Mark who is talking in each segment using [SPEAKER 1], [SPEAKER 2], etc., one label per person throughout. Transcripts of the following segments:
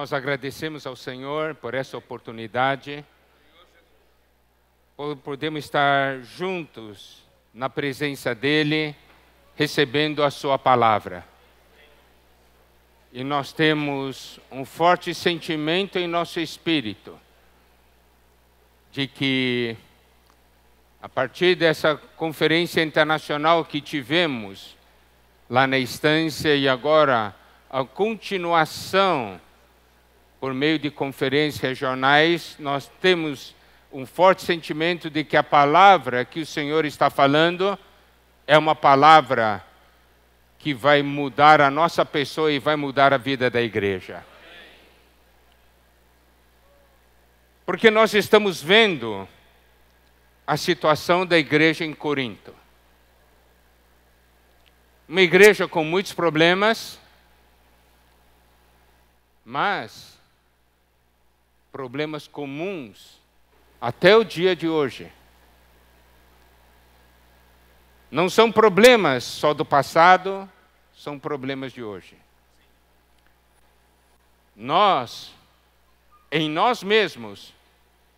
[SPEAKER 1] Nós agradecemos ao Senhor por essa oportunidade, por podermos estar juntos na presença dEle, recebendo a Sua palavra. E nós temos um forte sentimento em nosso espírito de que, a partir dessa conferência internacional que tivemos lá na instância e agora a continuação por meio de conferências regionais, nós temos um forte sentimento de que a palavra que o Senhor está falando é uma palavra que vai mudar a nossa pessoa e vai mudar a vida da igreja. Porque nós estamos vendo a situação da igreja em Corinto. Uma igreja com muitos problemas, mas problemas comuns até o dia de hoje. Não são problemas só do passado, são problemas de hoje. Nós, em nós mesmos,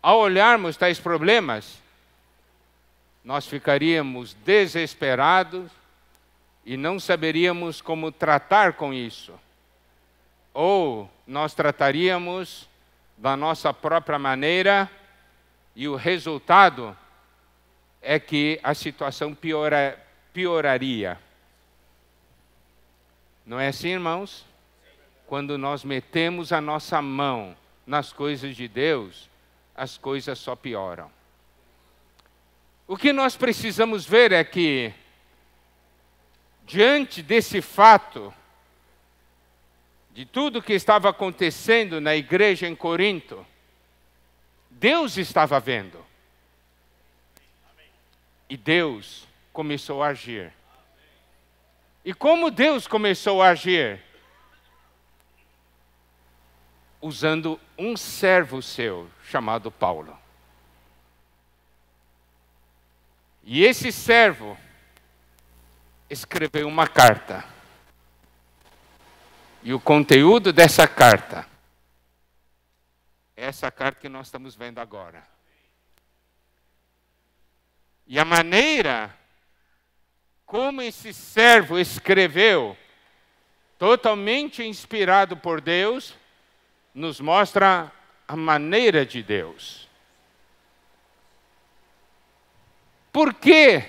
[SPEAKER 1] ao olharmos tais problemas, nós ficaríamos desesperados e não saberíamos como tratar com isso. Ou nós trataríamos da nossa própria maneira, e o resultado é que a situação piora, pioraria. Não é assim, irmãos? Quando nós metemos a nossa mão nas coisas de Deus, as coisas só pioram. O que nós precisamos ver é que, diante desse fato, de tudo que estava acontecendo na igreja em Corinto, Deus estava vendo. E Deus começou a agir. E como Deus começou a agir? Usando um servo seu chamado Paulo. E esse servo escreveu uma carta e o conteúdo dessa carta. Essa carta que nós estamos vendo agora. E a maneira como esse servo escreveu, totalmente inspirado por Deus, nos mostra a maneira de Deus. Por que,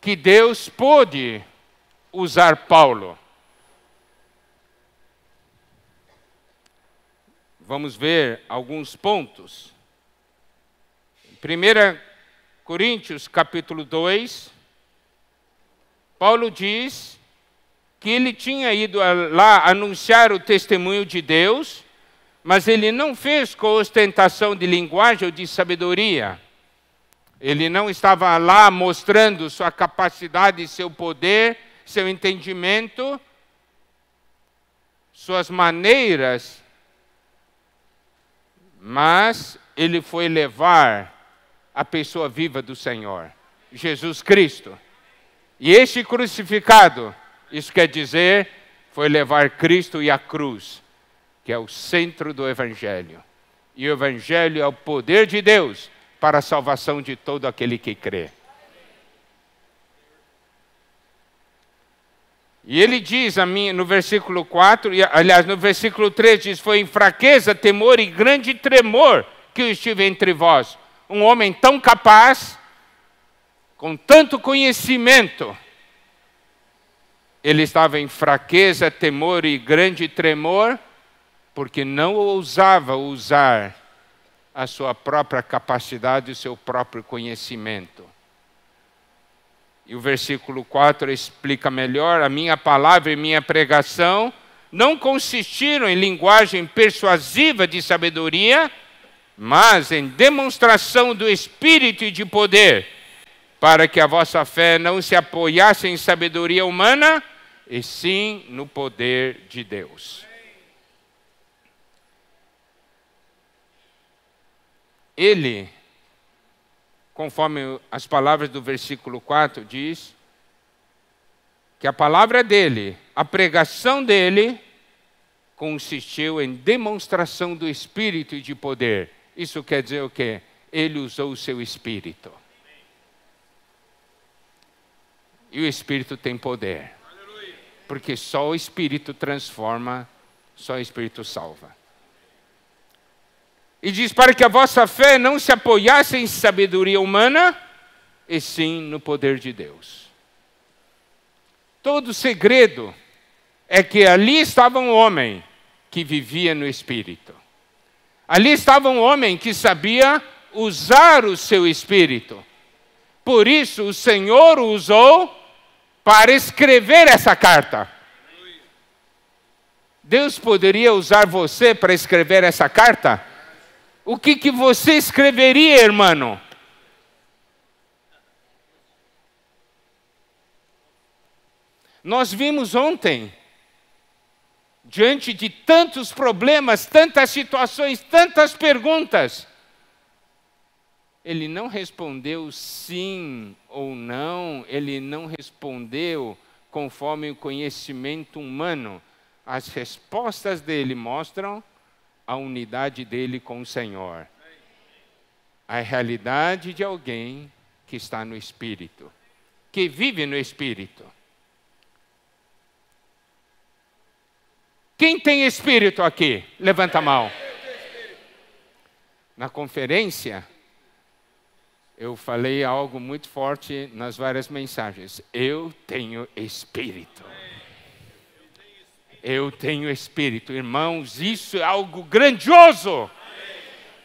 [SPEAKER 1] que Deus pôde usar Paulo? vamos ver alguns pontos. 1 Coríntios capítulo 2, Paulo diz que ele tinha ido lá anunciar o testemunho de Deus, mas ele não fez com ostentação de linguagem ou de sabedoria. Ele não estava lá mostrando sua capacidade, seu poder, seu entendimento, suas maneiras mas ele foi levar a pessoa viva do Senhor, Jesus Cristo. E este crucificado, isso quer dizer, foi levar Cristo e a cruz, que é o centro do Evangelho. E o Evangelho é o poder de Deus para a salvação de todo aquele que crê. E ele diz mim, no versículo 4, e, aliás, no versículo 3 diz: Foi em fraqueza, temor e grande tremor que eu estive entre vós. Um homem tão capaz, com tanto conhecimento, ele estava em fraqueza, temor e grande tremor, porque não ousava usar a sua própria capacidade, o seu próprio conhecimento e o versículo 4 explica melhor: a minha palavra e minha pregação não consistiram em linguagem persuasiva de sabedoria, mas em demonstração do Espírito e de poder, para que a vossa fé não se apoiasse em sabedoria humana, e sim no poder de Deus. Ele conforme as palavras do versículo 4 diz, que a palavra dele, a pregação dele, consistiu em demonstração do Espírito e de poder. Isso quer dizer o quê? Ele usou o seu Espírito. E o Espírito tem poder. Porque só o Espírito transforma, só o Espírito salva. E diz: Para que a vossa fé não se apoiasse em sabedoria humana, e sim no poder de Deus. Todo o segredo é que ali estava um homem que vivia no espírito. Ali estava um homem que sabia usar o seu espírito. Por isso, o Senhor o usou para escrever essa carta. Deus poderia usar você para escrever essa carta? o que, que você escreveria, irmão? Nós vimos ontem, diante de tantos problemas, tantas situações, tantas perguntas, ele não respondeu sim ou não, ele não respondeu conforme o conhecimento humano. As respostas dele mostram a unidade dele com o Senhor. A realidade de alguém que está no Espírito, que vive no Espírito. Quem tem Espírito aqui? Levanta a mão. Na conferência, eu falei algo muito forte nas várias mensagens. Eu tenho Espírito eu tenho espírito. Irmãos, isso é algo grandioso.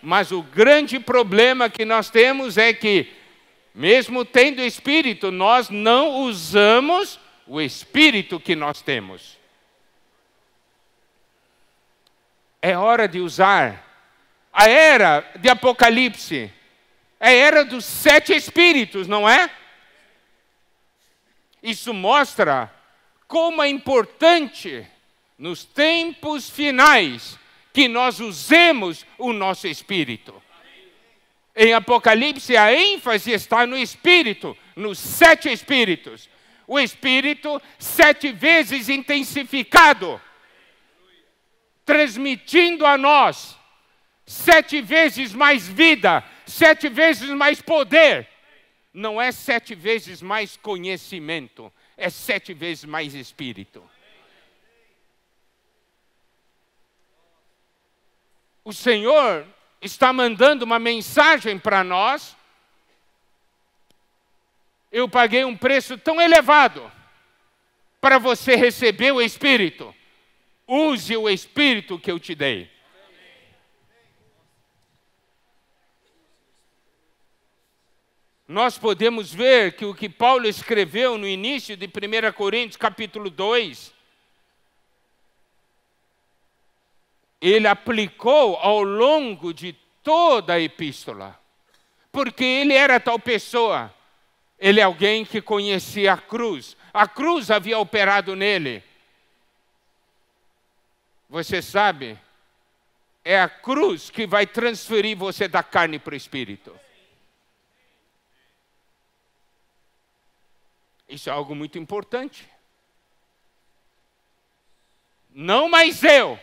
[SPEAKER 1] Mas o grande problema que nós temos é que, mesmo tendo espírito, nós não usamos o espírito que nós temos. É hora de usar a era de Apocalipse. É a era dos sete espíritos, não é? Isso mostra como é importante nos tempos finais, que nós usemos o nosso espírito. Em Apocalipse, a ênfase está no espírito, nos sete espíritos. O espírito, sete vezes intensificado, transmitindo a nós sete vezes mais vida, sete vezes mais poder. Não é sete vezes mais conhecimento, é sete vezes mais espírito. o Senhor está mandando uma mensagem para nós. Eu paguei um preço tão elevado para você receber o Espírito. Use o Espírito que eu te dei. Nós podemos ver que o que Paulo escreveu no início de 1 Coríntios, capítulo 2, ele aplicou ao longo de toda a epístola. Porque ele era tal pessoa. Ele é alguém que conhecia a cruz. A cruz havia operado nele. Você sabe, é a cruz que vai transferir você da carne para o espírito. Isso é algo muito importante. Não mais eu,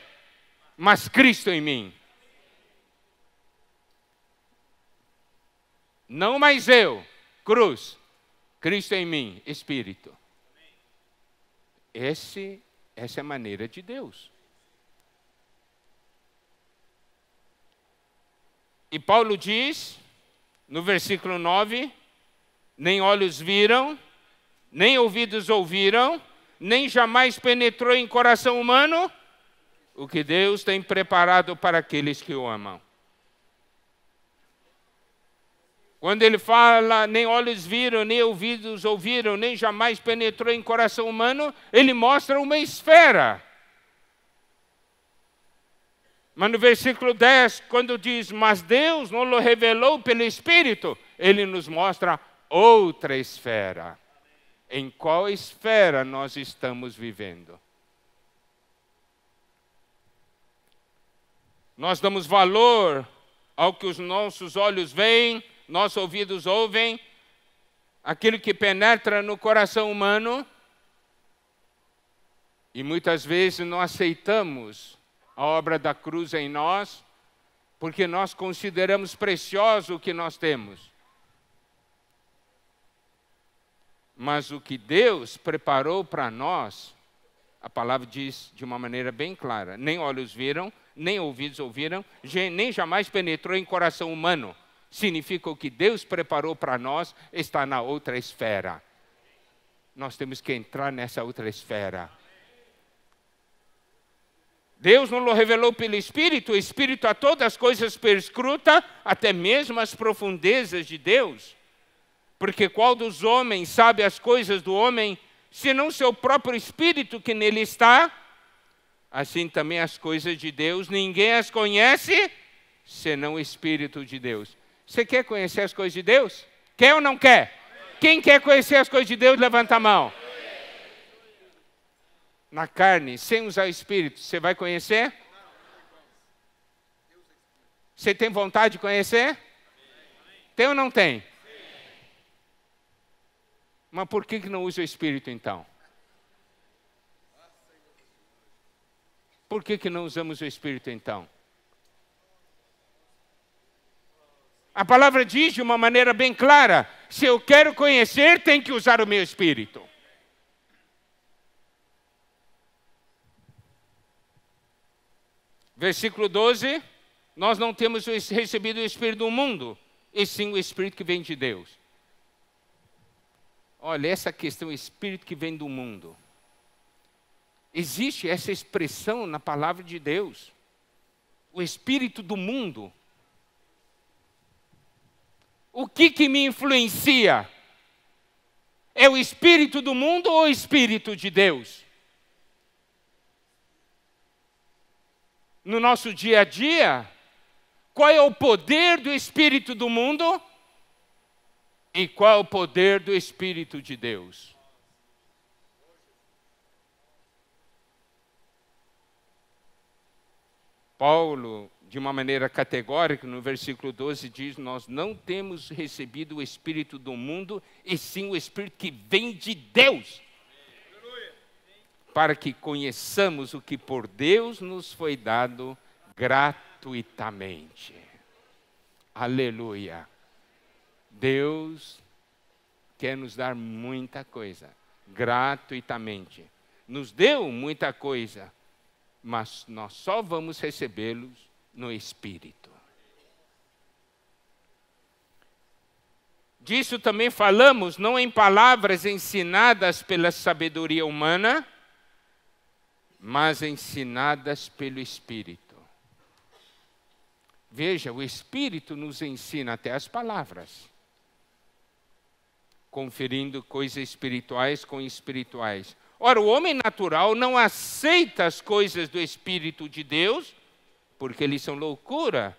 [SPEAKER 1] mas Cristo em mim. Não mais eu, cruz, Cristo em mim, Espírito. Esse, essa é a maneira de Deus. E Paulo diz, no versículo 9: Nem olhos viram, nem ouvidos ouviram, nem jamais penetrou em coração humano o que Deus tem preparado para aqueles que o amam. Quando ele fala, nem olhos viram, nem ouvidos ouviram, nem jamais penetrou em coração humano, ele mostra uma esfera. Mas no versículo 10, quando diz, mas Deus não o revelou pelo Espírito, ele nos mostra outra esfera. Em qual esfera nós estamos vivendo? nós damos valor ao que os nossos olhos veem, nossos ouvidos ouvem, aquilo que penetra no coração humano. E muitas vezes não aceitamos a obra da cruz em nós, porque nós consideramos precioso o que nós temos. Mas o que Deus preparou para nós, a palavra diz de uma maneira bem clara: nem olhos viram, nem ouvidos ouviram, nem jamais penetrou em coração humano. Significa o que Deus preparou para nós está na outra esfera. Nós temos que entrar nessa outra esfera. Deus não o revelou pelo Espírito, o Espírito a todas as coisas perscruta, até mesmo as profundezas de Deus. Porque qual dos homens sabe as coisas do homem, senão seu próprio Espírito que nele está? assim também as coisas de Deus, ninguém as conhece senão o Espírito de Deus. Você quer conhecer as coisas de Deus? Quer ou não quer? Quem quer conhecer as coisas de Deus, levanta a mão. Na carne, sem usar o Espírito, você vai conhecer? Você tem vontade de conhecer? Tem ou não tem? Mas por que não usa o Espírito então? Por que, que não usamos o Espírito então? A palavra diz de uma maneira bem clara: se eu quero conhecer, tem que usar o meu espírito. Versículo 12: Nós não temos recebido o espírito do mundo, e sim o espírito que vem de Deus. Olha, essa questão, o espírito que vem do mundo. Existe essa expressão na palavra de Deus. O espírito do mundo. O que, que me influencia? É o espírito do mundo ou o espírito de Deus? No nosso dia a dia, qual é o poder do espírito do mundo e qual é o poder do espírito de Deus? Paulo, de uma maneira categórica, no versículo 12, diz: Nós não temos recebido o Espírito do mundo, e sim o Espírito que vem de Deus, para que conheçamos o que por Deus nos foi dado gratuitamente. Aleluia. Deus quer nos dar muita coisa gratuitamente. Nos deu muita coisa mas nós só vamos recebê-los no Espírito. Disso também falamos, não em palavras ensinadas pela sabedoria humana, mas ensinadas pelo Espírito. Veja, o Espírito nos ensina até as palavras, conferindo coisas espirituais com espirituais. Ora, o homem natural não aceita as coisas do Espírito de Deus, porque eles são loucura.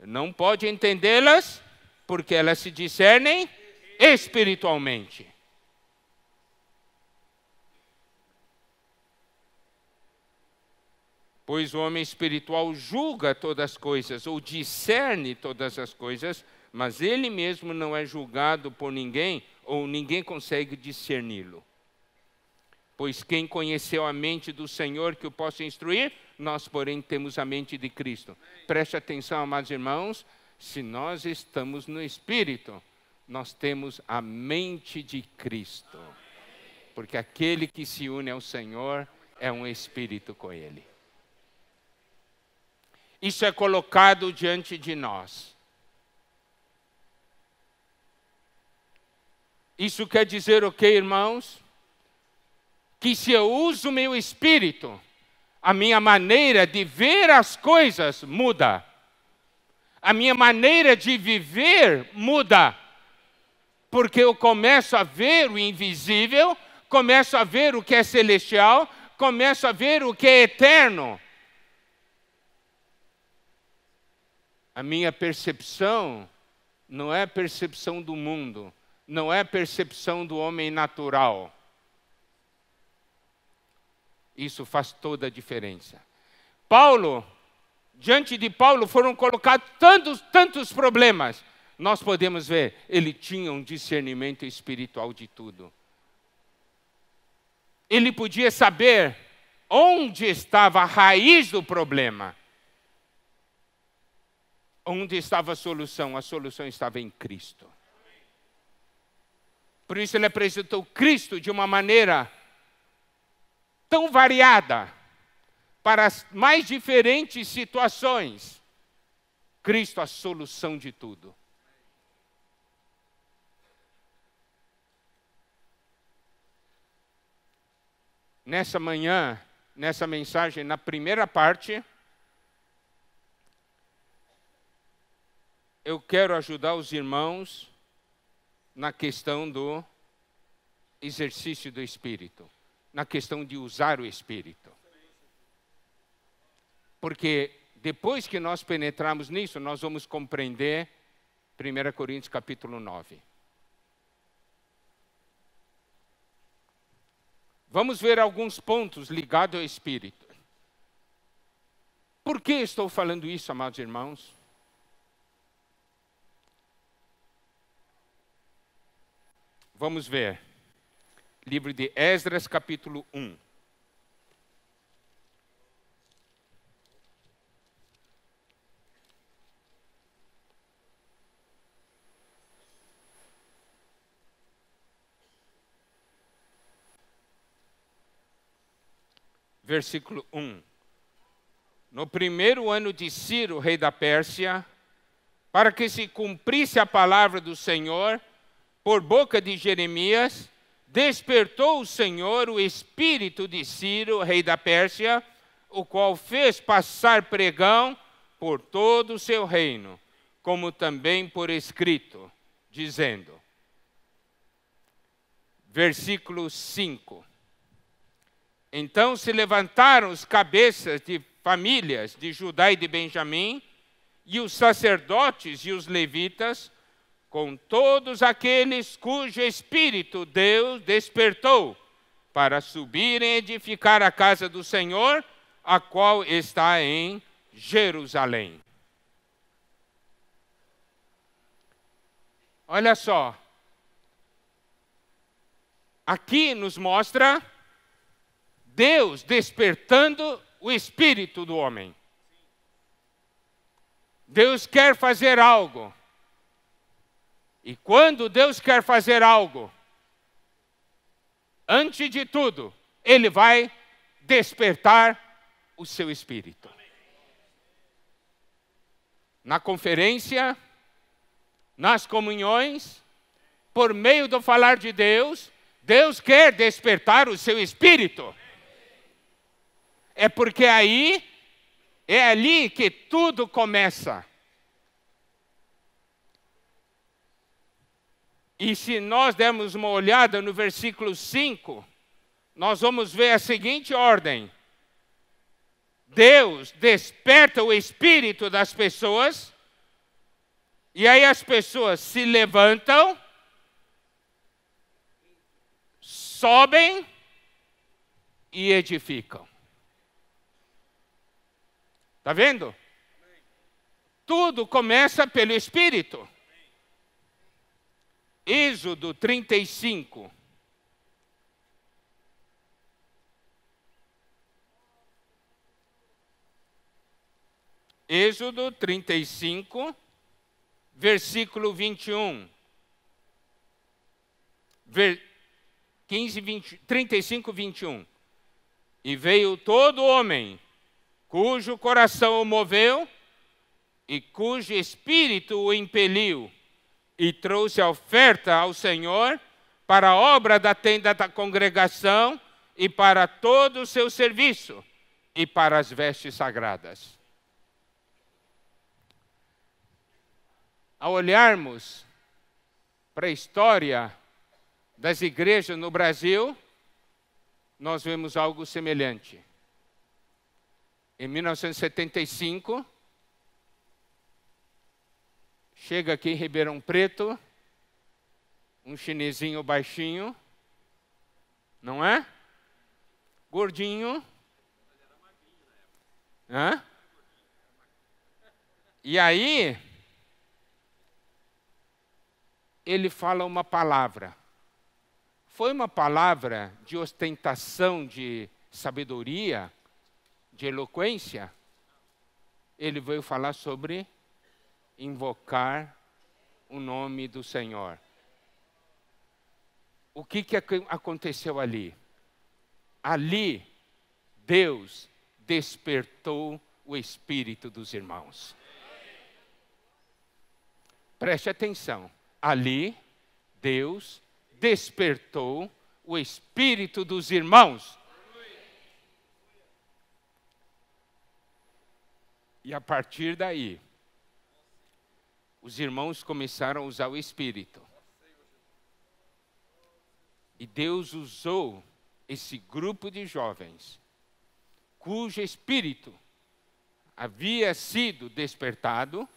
[SPEAKER 1] Não pode entendê-las, porque elas se discernem espiritualmente. Pois o homem espiritual julga todas as coisas, ou discerne todas as coisas, mas ele mesmo não é julgado por ninguém, ou ninguém consegue discerni-lo. Pois quem conheceu a mente do Senhor que o possa instruir? Nós, porém, temos a mente de Cristo. Preste atenção, amados irmãos, se nós estamos no Espírito, nós temos a mente de Cristo. Porque aquele que se une ao Senhor é um espírito com Ele. Isso é colocado diante de nós. Isso quer dizer o okay, que, irmãos? que se eu uso o meu espírito, a minha maneira de ver as coisas muda. A minha maneira de viver muda. Porque eu começo a ver o invisível, começo a ver o que é celestial, começo a ver o que é eterno. A minha percepção não é a percepção do mundo, não é a percepção do homem natural isso faz toda a diferença. Paulo, diante de Paulo foram colocados tantos, tantos problemas. Nós podemos ver, ele tinha um discernimento espiritual de tudo. Ele podia saber onde estava a raiz do problema. Onde estava a solução? A solução estava em Cristo. Por isso ele apresentou Cristo de uma maneira tão variada para as mais diferentes situações, Cristo a solução de tudo. Nessa manhã, nessa mensagem, na primeira parte, eu quero ajudar os irmãos na questão do exercício do espírito na questão de usar o Espírito. Porque depois que nós penetrarmos nisso, nós vamos compreender 1 Coríntios capítulo 9. Vamos ver alguns pontos ligados ao Espírito. Por que estou falando isso, amados irmãos? Vamos ver livro de Esdras, capítulo 1. Versículo 1. No primeiro ano de Ciro, rei da Pérsia, para que se cumprisse a palavra do Senhor, por boca de Jeremias, despertou o Senhor o espírito de Ciro, rei da Pérsia, o qual fez passar pregão por todo o seu reino, como também por escrito, dizendo: Versículo 5. Então se levantaram os cabeças de famílias de Judá e de Benjamim, e os sacerdotes e os levitas, com todos aqueles cujo espírito Deus despertou para subirem e edificar a casa do Senhor, a qual está em Jerusalém. Olha só. Aqui nos mostra Deus despertando o espírito do homem. Deus quer fazer algo. E quando Deus quer fazer algo, antes de tudo, Ele vai despertar o seu espírito. Na conferência, nas comunhões, por meio do falar de Deus, Deus quer despertar o seu espírito. É porque aí, é ali que tudo começa. E se nós dermos uma olhada no versículo 5, nós vamos ver a seguinte ordem: Deus desperta o espírito das pessoas, e aí as pessoas se levantam, sobem e edificam. Está vendo? Tudo começa pelo espírito. Êxodo 35. Êxodo 35, versículo 21. Ver, 15, 20, 35, 21. E veio todo homem cujo coração o moveu e cujo espírito o impeliu e trouxe a oferta ao Senhor para a obra da tenda da congregação e para todo o seu serviço e para as vestes sagradas. Ao olharmos para a história das igrejas no Brasil, nós vemos algo semelhante. Em 1975, Chega aqui em Ribeirão Preto, um chinesinho baixinho, não é? Gordinho. Hã? E aí, ele fala uma palavra. Foi uma palavra de ostentação de sabedoria, de eloquência. Ele veio falar sobre invocar o nome do Senhor. O que, que aconteceu ali? Ali, Deus despertou o espírito dos irmãos. Preste atenção. Ali, Deus despertou o espírito dos irmãos. E a partir daí, os irmãos começaram a usar o Espírito. E Deus usou esse grupo de jovens, cujo espírito havia sido despertado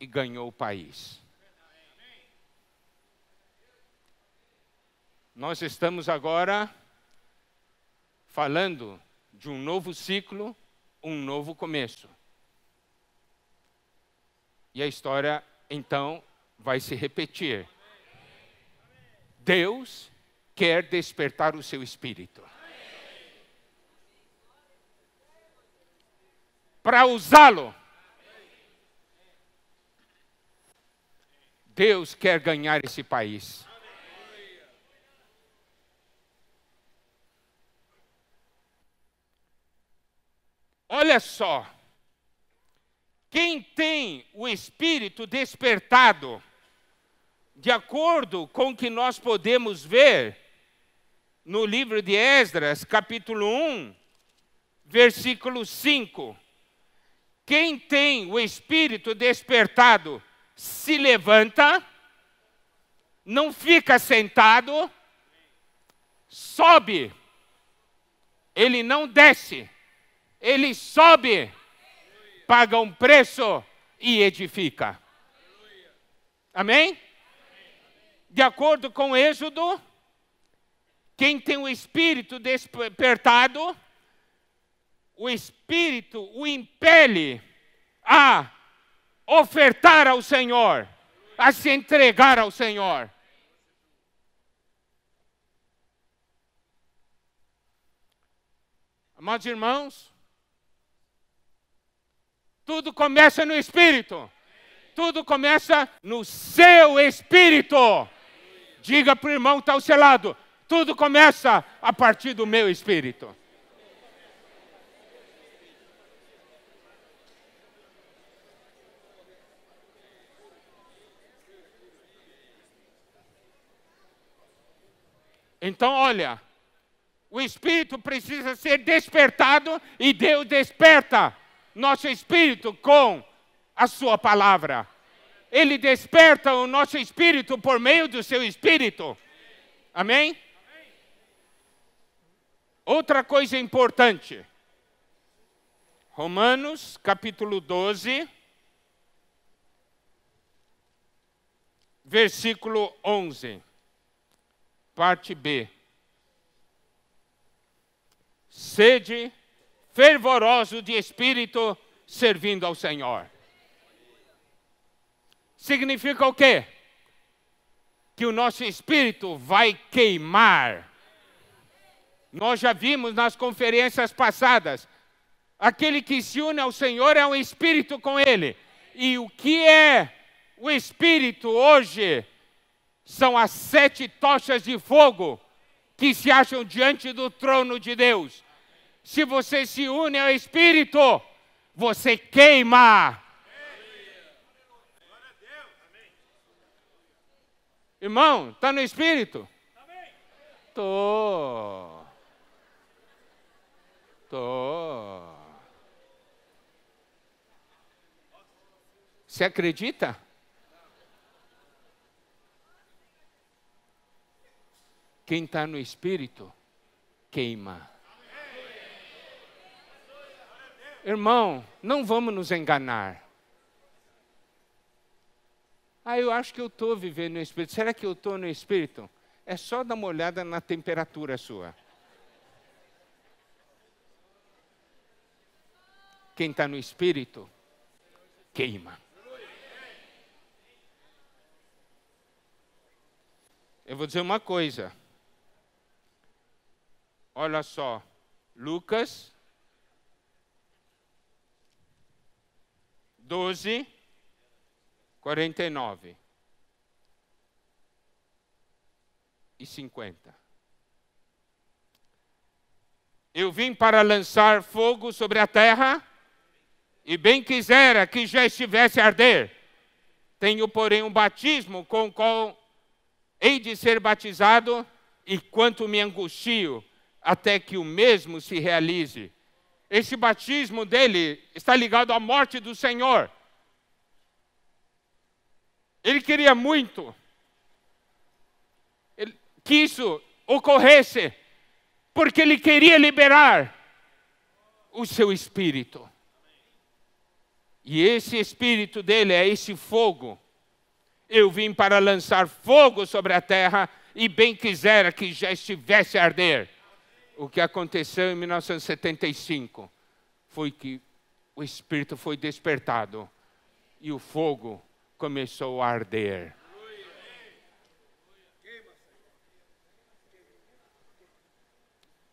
[SPEAKER 1] e ganhou o país. Nós estamos agora falando de um novo ciclo, um novo começo. E a história então vai se repetir. Deus quer despertar o seu espírito. Para usá-lo. Deus quer ganhar esse país. Olha só quem tem o espírito despertado, de acordo com o que nós podemos ver no livro de Esdras, capítulo 1, versículo 5. Quem tem o espírito despertado se levanta, não fica sentado, sobe, ele não desce, ele sobe paga um preço e edifica. Amém? De acordo com Êxodo, quem tem o espírito despertado, o espírito o impele a ofertar ao Senhor, a se entregar ao Senhor. Amados irmãos, tudo começa no espírito. Tudo começa no seu espírito. Diga para o irmão que está ao seu lado: tudo começa a partir do meu espírito. Então, olha, o espírito precisa ser despertado e Deus desperta nosso espírito com a Sua palavra. Ele desperta o nosso espírito por meio do seu espírito. Amém? Outra coisa importante. Romanos capítulo 12, versículo 11, parte B. Sede fervoroso de espírito, servindo ao Senhor. Significa o quê? Que o nosso espírito vai queimar. Nós já vimos nas conferências passadas. Aquele que se une ao Senhor é um espírito com Ele. E o que é o espírito hoje? São as sete tochas de fogo que se acham diante do trono de Deus se você se une ao Espírito, você queima. Irmão, está no Espírito? Tô. Tô. Você acredita? Quem está no Espírito, queima. Irmão, não vamos nos enganar. Ah, eu acho que eu estou vivendo no Espírito. Será que eu estou no Espírito? É só dar uma olhada na temperatura sua. Quem está no Espírito, queima. Eu vou dizer uma coisa. Olha só, Lucas 12, 49 e 50. Eu vim para lançar fogo sobre a terra, e bem quisera que já estivesse a arder. Tenho, porém, um batismo com o qual hei de ser batizado, e quanto me angustio até que o mesmo se realize. Esse batismo dele está ligado à morte do Senhor. Ele queria muito que isso ocorresse, porque ele queria liberar o seu espírito. E esse espírito dele é esse fogo. Eu vim para lançar fogo sobre a terra, e bem quisera que já estivesse a arder o que aconteceu em 1975 foi que o espírito foi despertado e o fogo começou a arder.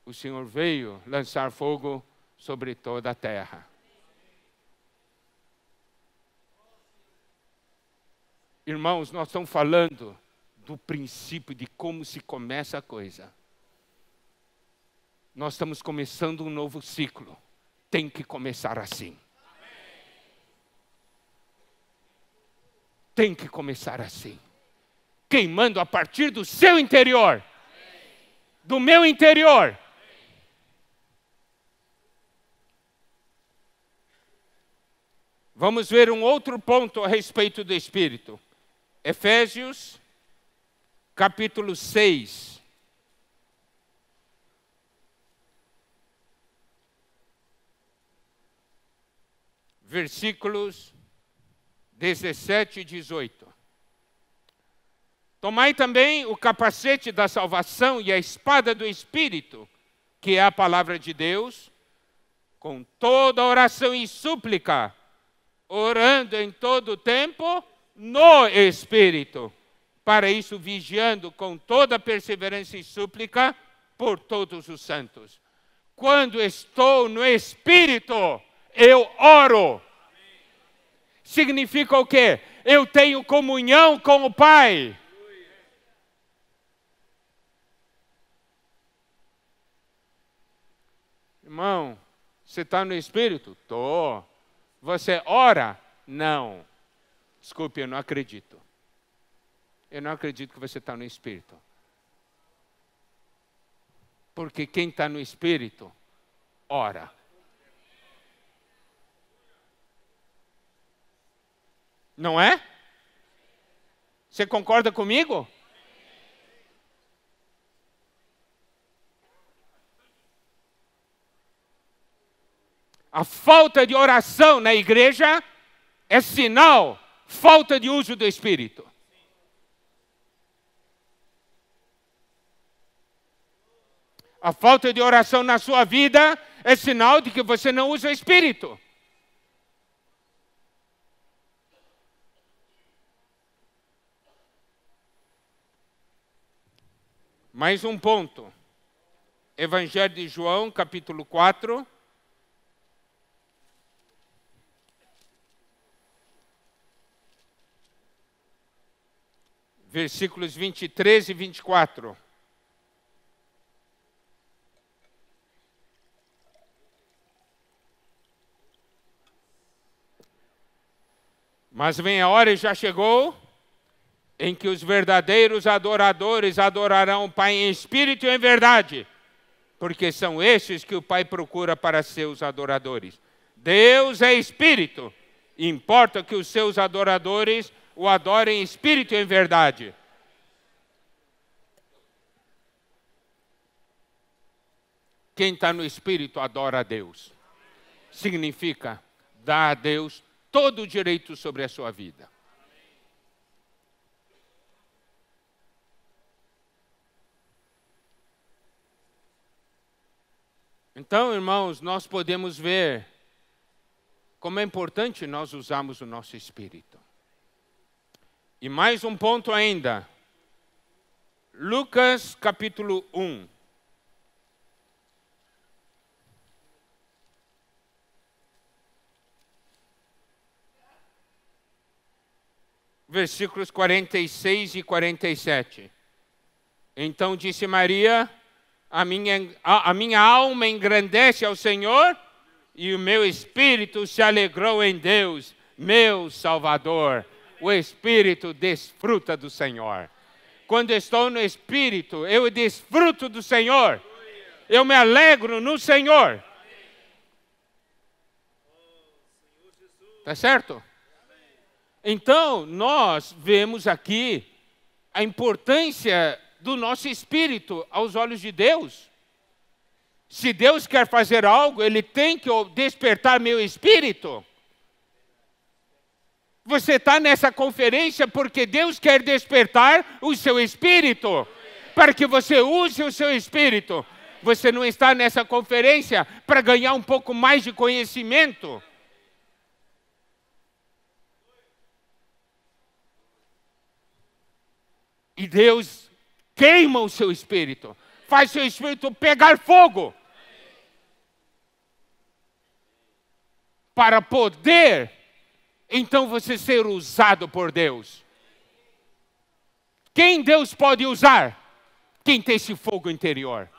[SPEAKER 1] O Senhor veio lançar fogo sobre toda a terra. Irmãos, nós estamos falando do princípio de como se começa a coisa. Nós estamos começando um novo ciclo. Tem que começar assim. Tem que começar assim. Queimando a partir do seu interior. Do meu interior. Vamos ver um outro ponto a respeito do Espírito. Efésios, capítulo 6. versículos 17 e 18. Tomai também o capacete da salvação e a espada do Espírito, que é a palavra de Deus, com toda oração e súplica, orando em todo o tempo no Espírito. Para isso, vigiando com toda perseverança e súplica por todos os santos. Quando estou no Espírito, eu oro significa o quê? Eu tenho comunhão com o Pai. Irmão, você está no Espírito? Tô. Você ora? Não. Desculpe, eu não acredito. Eu não acredito que você está no Espírito. Porque quem está no Espírito, ora. Não é? Você concorda comigo? A falta de oração na igreja é sinal, falta de uso do Espírito. A falta de oração na sua vida é sinal de que você não usa o Espírito. Mais um ponto. Evangelho de João, capítulo 4. Versículos 23 e 24. Mas vem a hora e já chegou em que os verdadeiros adoradores adorarão o Pai em espírito e em verdade, porque são estes que o Pai procura para seus adoradores. Deus é espírito, importa que os seus adoradores o adorem em espírito e em verdade. Quem está no espírito adora a Deus. Significa dar a Deus todo o direito sobre a sua vida. Então, irmãos, nós podemos ver como é importante nós usarmos o nosso espírito. E mais um ponto ainda. Lucas capítulo 1. Versículos 46 e 47. Então disse Maria: a minha, a, a minha alma engrandece ao Senhor e o meu espírito se alegrou em Deus, meu Salvador. O espírito desfruta do Senhor. Quando estou no espírito, eu desfruto do Senhor. Eu me alegro no Senhor. Tá certo? Então, nós vemos aqui a importância do nosso espírito aos olhos de Deus. Se Deus quer fazer algo, Ele tem que despertar meu espírito. Você está nessa conferência porque Deus quer despertar o seu espírito, para que você use o seu espírito. Você não está nessa conferência para ganhar um pouco mais de conhecimento. E Deus queima o seu espírito, faz seu espírito pegar fogo. Para poder, então, você ser usado por Deus. Quem Deus pode usar? Quem tem esse fogo interior.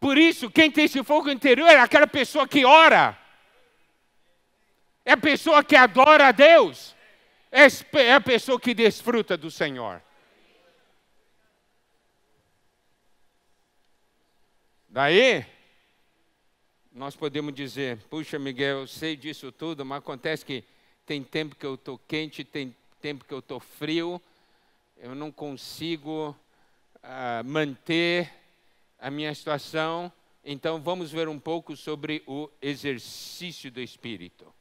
[SPEAKER 1] Por isso, quem tem esse fogo interior é aquela pessoa que ora, é a pessoa que adora a Deus, é, é a pessoa que desfruta do Senhor. Daí, nós podemos dizer: puxa, Miguel, eu sei disso tudo, mas acontece que tem tempo que eu estou quente, tem tempo que eu estou frio, eu não consigo uh, manter a minha situação, então vamos ver um pouco sobre o exercício do Espírito.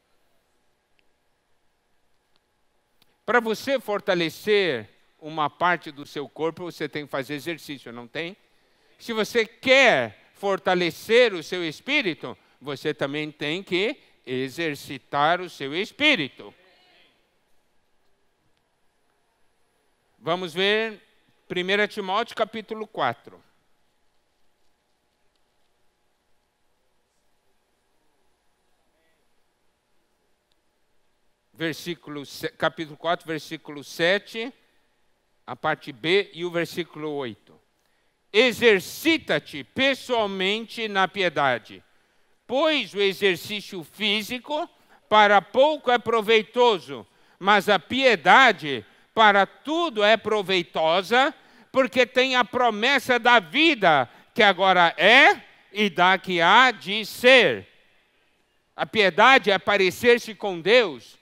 [SPEAKER 1] Para você fortalecer uma parte do seu corpo, você tem que fazer exercício, não tem? Se você quer fortalecer o seu espírito, você também tem que exercitar o seu espírito. Vamos ver 1 Timóteo capítulo 4. versículo, capítulo 4, versículo 7, a parte B e o versículo 8. Exercita-te pessoalmente na piedade, pois o exercício físico para pouco é proveitoso, mas a piedade para tudo é proveitosa, porque tem a promessa da vida que agora é e da que há de ser. A piedade é parecer-se com Deus,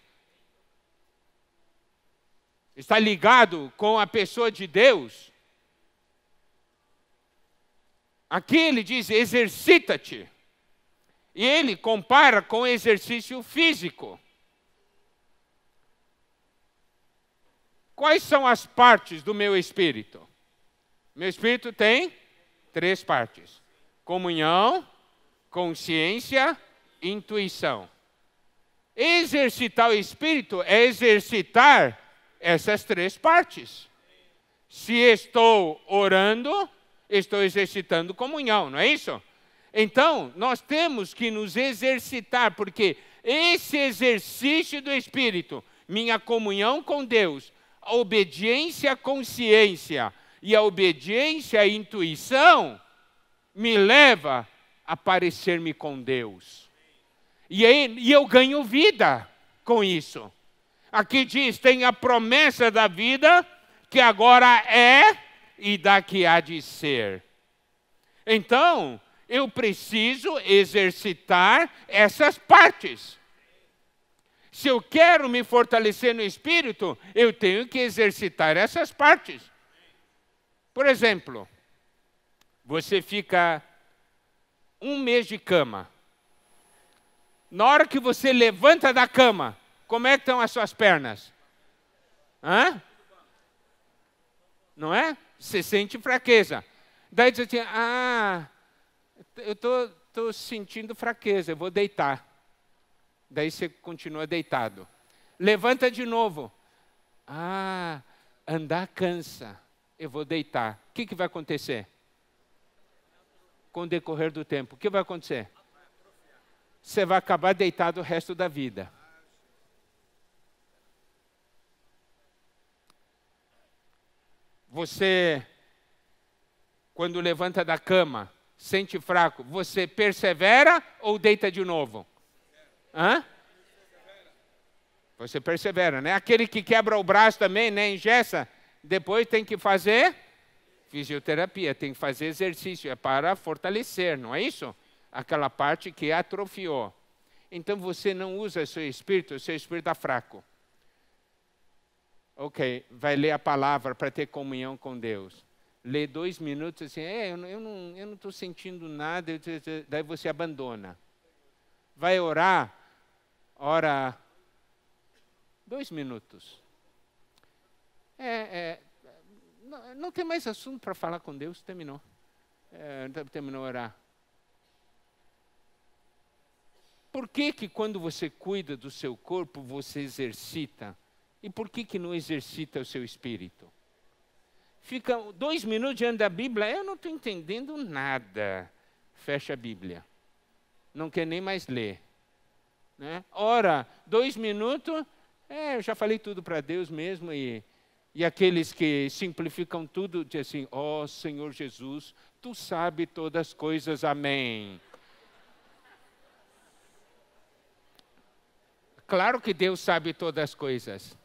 [SPEAKER 1] está ligado com a pessoa de Deus, aqui ele diz: exercita-te. E ele compara com exercício físico. Quais são as partes do meu espírito? Meu espírito tem três partes: comunhão, consciência, intuição. Exercitar o espírito é exercitar essas três partes. Se estou orando, estou exercitando comunhão, não é isso? Então, nós temos que nos exercitar, porque esse exercício do Espírito, minha comunhão com Deus, a obediência à consciência e a obediência à intuição, me leva a parecer-me com Deus. E, aí, e eu ganho vida com isso. Aqui diz: tem a promessa da vida, que agora é e da que há de ser. Então, eu preciso exercitar essas partes. Se eu quero me fortalecer no espírito, eu tenho que exercitar essas partes. Por exemplo, você fica um mês de cama. Na hora que você levanta da cama, como é que estão as suas pernas? Hã? Não é? Você sente fraqueza. Daí diz assim, ah, eu estou tô, tô sentindo fraqueza, eu vou deitar. Daí você continua deitado. Levanta de novo. Ah, andar cansa, eu vou deitar. O que, que vai acontecer? Com o decorrer do tempo, o que vai acontecer? Você vai acabar deitado o resto da vida. Você, quando levanta da cama, sente fraco, você persevera ou deita de novo? Hã? Você persevera, né? Aquele que quebra o braço também, né? Engessa, depois tem que fazer fisioterapia, tem que fazer exercício, é para fortalecer, não é isso? Aquela parte que atrofiou. Então você não usa seu espírito, seu espírito está fraco ok, vai ler a palavra para ter comunhão com Deus. Lê dois minutos assim, é, eu, eu não estou sentindo nada, é", daí você abandona. Vai orar, ora dois minutos. É, é, não, não, tem mais assunto para falar com Deus, terminou. É, terminou a orar. Por que que quando você cuida do seu corpo, você exercita? E por que, que não exercita o seu espírito? Fica dois minutos diante da Bíblia, eu não estou entendendo nada. Fecha a Bíblia. Não quer nem mais ler. Né? Ora, dois minutos, é, eu já falei tudo para Deus mesmo e e aqueles que simplificam tudo dizem assim: Ó oh, Senhor Jesus, tu sabe todas as coisas, amém. Claro que Deus sabe todas as coisas.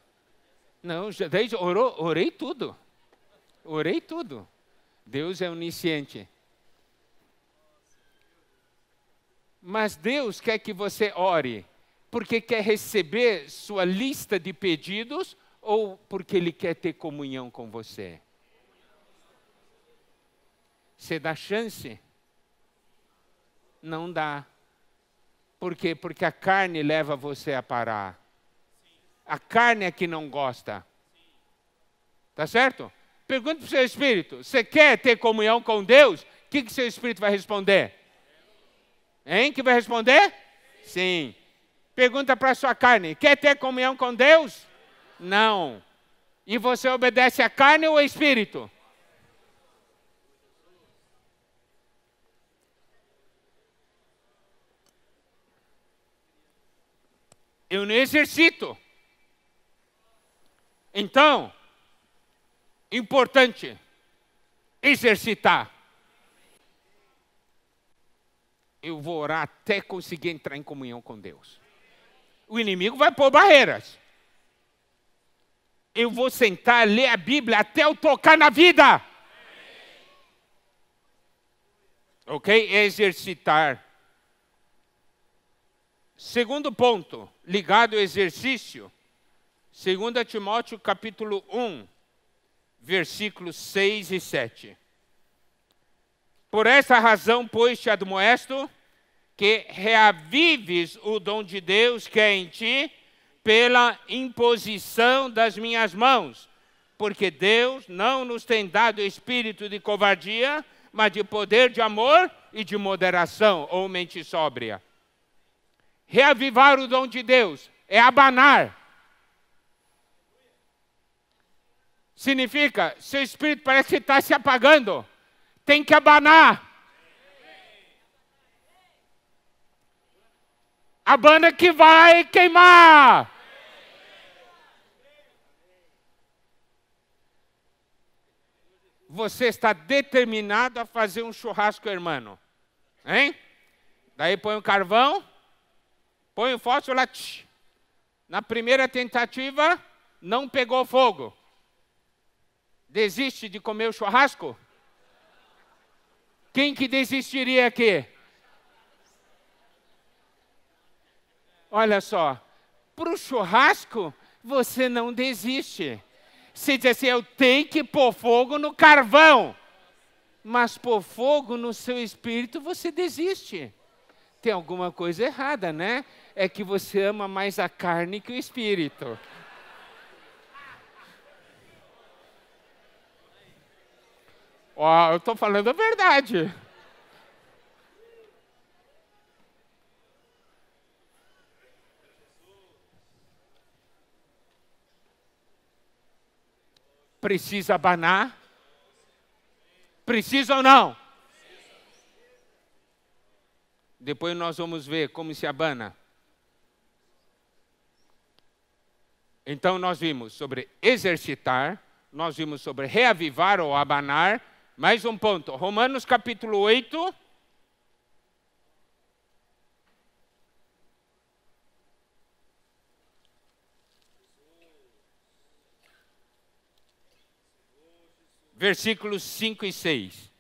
[SPEAKER 1] Não, desde orou, orei tudo. Orei tudo. Deus é onisciente. Mas Deus quer que você ore porque quer receber sua lista de pedidos ou porque Ele quer ter comunhão com você. Você dá chance? Não dá. Por quê? Porque a carne leva você a parar. A carne é que não gosta. Tá certo? Pergunta para o seu espírito: você quer ter comunhão com Deus? O que, que seu espírito vai responder? Hein? Que vai responder? Sim. Pergunta para a sua carne: quer ter comunhão com Deus? Não. E você obedece à carne ou ao espírito? Eu não exercito. Então, importante exercitar. Eu vou orar até conseguir entrar em comunhão com Deus. O inimigo vai pôr barreiras. Eu vou sentar, ler a Bíblia até eu tocar na vida. Ok? É exercitar. Segundo ponto, ligado ao exercício 2 Timóteo capítulo 1, versículos 6 e 7. Por esta razão, pois, te admoesto que reavives o dom de Deus que é em ti pela imposição das minhas mãos, porque Deus não nos tem dado espírito de covardia, mas de poder, de amor e de moderação, ou mente sóbria. Reavivar o dom de Deus é abanar, Significa, seu espírito parece que está se apagando. Tem que abanar. Abana que vai queimar. Você está determinado a fazer um churrasco, irmão. Hein? Daí põe o carvão, põe o fósforo lá. Na primeira tentativa, não pegou fogo. Desiste de comer o churrasco? Quem que desistiria aqui? Olha só, para o churrasco você não desiste. Você diz assim: eu tenho que pôr fogo no carvão, mas pôr fogo no seu espírito você desiste. Tem alguma coisa errada, né? É que você ama mais a carne que o espírito. Ó, eu estou falando a verdade. Precisa abanar? Precisa ou não? Depois nós vamos ver como se abana. Então nós vimos sobre exercitar, nós vimos sobre reavivar ou abanar, mais um ponto. Romanos capítulo 8. Versículos 5 e 6.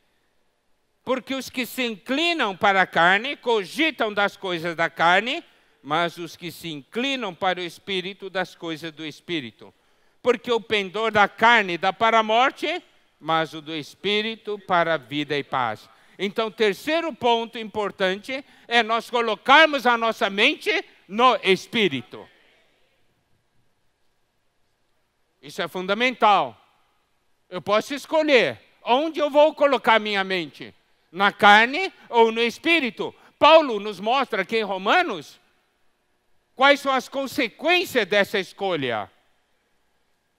[SPEAKER 1] Porque os que se inclinam para a carne cogitam das coisas da carne, mas os que se inclinam para o espírito das coisas do espírito. Porque o pendor da carne dá para a morte, mas o do espírito para vida e paz. Então, terceiro ponto importante é nós colocarmos a nossa mente no espírito. Isso é fundamental. Eu posso escolher onde eu vou colocar minha mente: na carne ou no espírito. Paulo nos mostra aqui em Romanos quais são as consequências dessa escolha.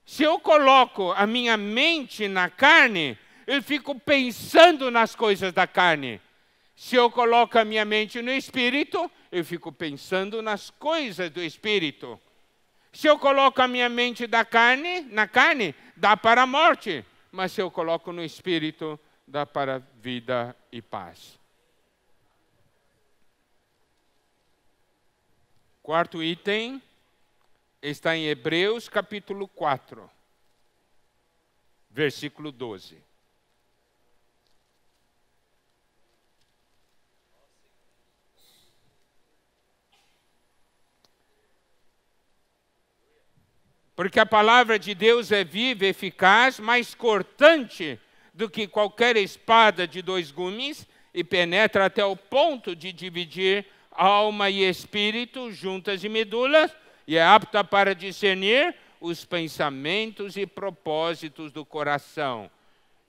[SPEAKER 1] Se eu coloco a minha mente na carne, eu fico pensando nas coisas da carne. Se eu coloco a minha mente no espírito, eu fico pensando nas coisas do espírito. Se eu coloco a minha mente da carne, na carne, dá para a morte, mas se eu coloco no espírito, dá para vida e paz. Quarto item, está em Hebreus capítulo 4, versículo 12. Porque a palavra de Deus é viva, eficaz, mais cortante do que qualquer espada de dois gumes e penetra até o ponto de dividir alma e espírito, juntas e medulas, e é apta para discernir os pensamentos e propósitos do coração.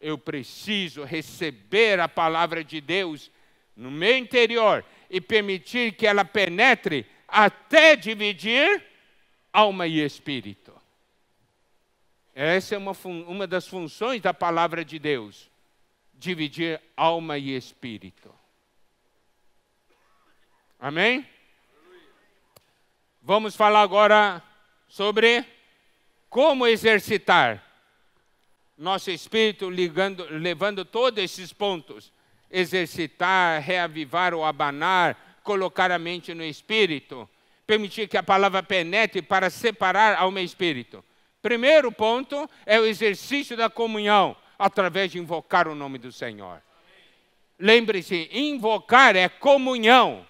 [SPEAKER 1] Eu preciso receber a palavra de Deus no meu interior e permitir que ela penetre até dividir alma e espírito. Essa é uma, uma das funções da palavra de Deus: dividir alma e espírito. Amém? Vamos falar agora sobre como exercitar nosso espírito, ligando, levando todos esses pontos: exercitar, reavivar ou abanar, colocar a mente no espírito, permitir que a palavra penetre para separar alma e espírito. Primeiro ponto é o exercício da comunhão através de invocar o nome do Senhor. Lembre-se, invocar é comunhão.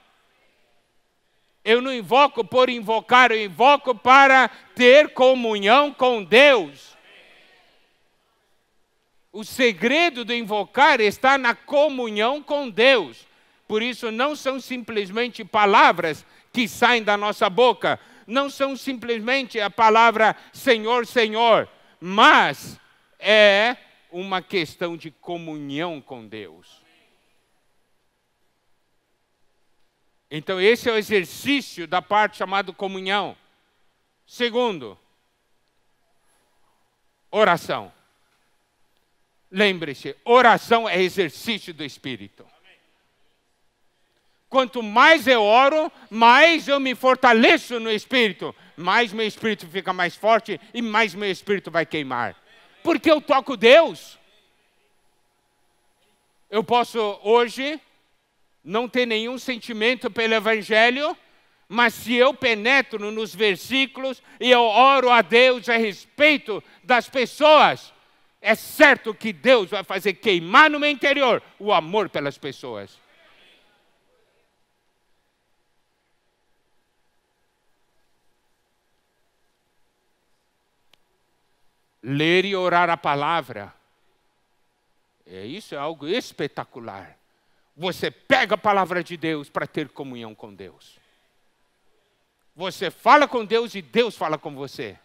[SPEAKER 1] Eu não invoco por invocar, eu invoco para ter comunhão com Deus. O segredo de invocar está na comunhão com Deus. Por isso, não são simplesmente palavras que saem da nossa boca, não são simplesmente a palavra Senhor, Senhor, mas é uma questão de comunhão com Deus. Então, esse é o exercício da parte chamada comunhão. Segundo, oração. Lembre-se, oração é exercício do Espírito. Quanto mais eu oro, mais eu me fortaleço no Espírito, mais meu Espírito fica mais forte e mais meu Espírito vai queimar. Porque eu toco Deus. Eu posso hoje não tem nenhum sentimento pelo Evangelho, mas se eu penetro nos versículos e eu oro a Deus a respeito das pessoas, é certo que Deus vai fazer queimar no meu interior o amor pelas pessoas. Ler e orar a palavra. É, isso é algo espetacular. Você pega a palavra de Deus para ter comunhão com Deus. Você fala com Deus e Deus fala com você.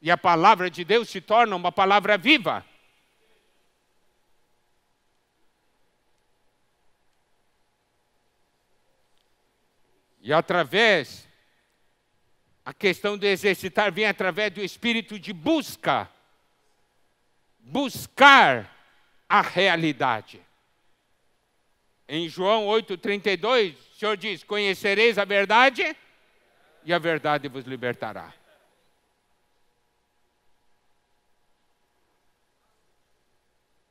[SPEAKER 1] E a palavra de Deus se torna uma palavra viva. E através, a questão do exercitar vem através do espírito de busca. Buscar a realidade. Em João 8,32, o Senhor diz: Conhecereis a verdade, e a verdade vos libertará.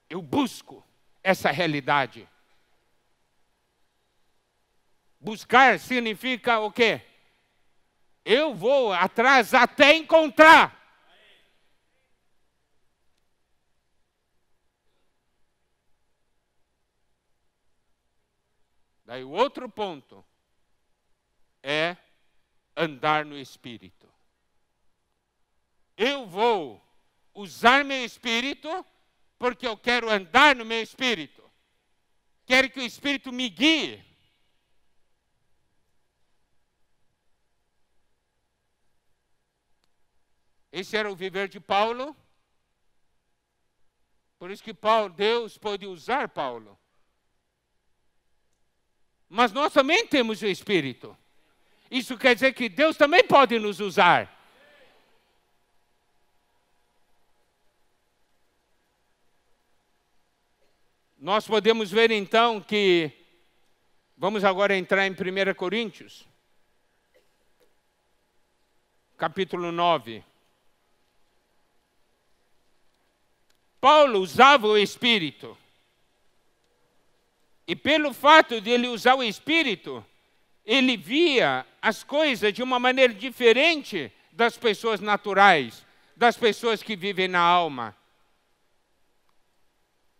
[SPEAKER 1] Eu busco essa realidade. Buscar significa o quê? Eu vou atrás até encontrar. Daí o outro ponto é andar no espírito. Eu vou usar meu espírito porque eu quero andar no meu espírito. Quero que o espírito me guie. Esse era o viver de Paulo. Por isso que Paulo, Deus pôde usar Paulo mas nós também temos o Espírito. Isso quer dizer que Deus também pode nos usar. Nós podemos ver então que, vamos agora entrar em 1 Coríntios, capítulo 9. Paulo usava o Espírito. E pelo fato de ele usar o espírito, ele via as coisas de uma maneira diferente das pessoas naturais, das pessoas que vivem na alma.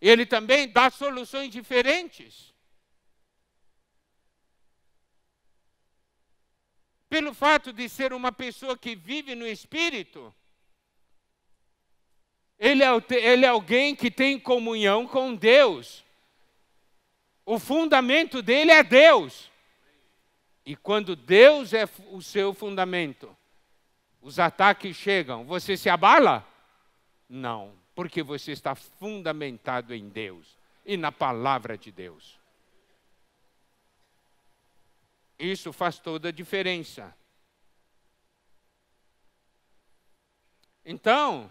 [SPEAKER 1] Ele também dá soluções diferentes. Pelo fato de ser uma pessoa que vive no espírito, ele é, ele é alguém que tem comunhão com Deus. O fundamento dele é Deus. E quando Deus é o seu fundamento, os ataques chegam. Você se abala? Não, porque você está fundamentado em Deus e na palavra de Deus. Isso faz toda a diferença. Então,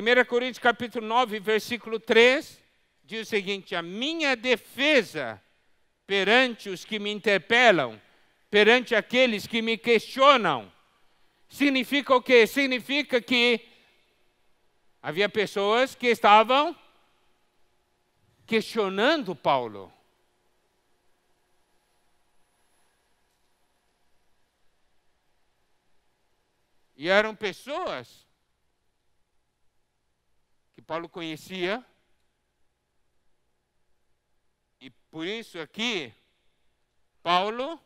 [SPEAKER 1] 1 Coríntios capítulo 9, versículo 3, diz o seguinte: a minha defesa perante os que me interpelam, perante aqueles que me questionam, significa o quê? Significa que havia pessoas que estavam questionando Paulo. E eram pessoas Paulo conhecia. E por isso aqui, Paulo,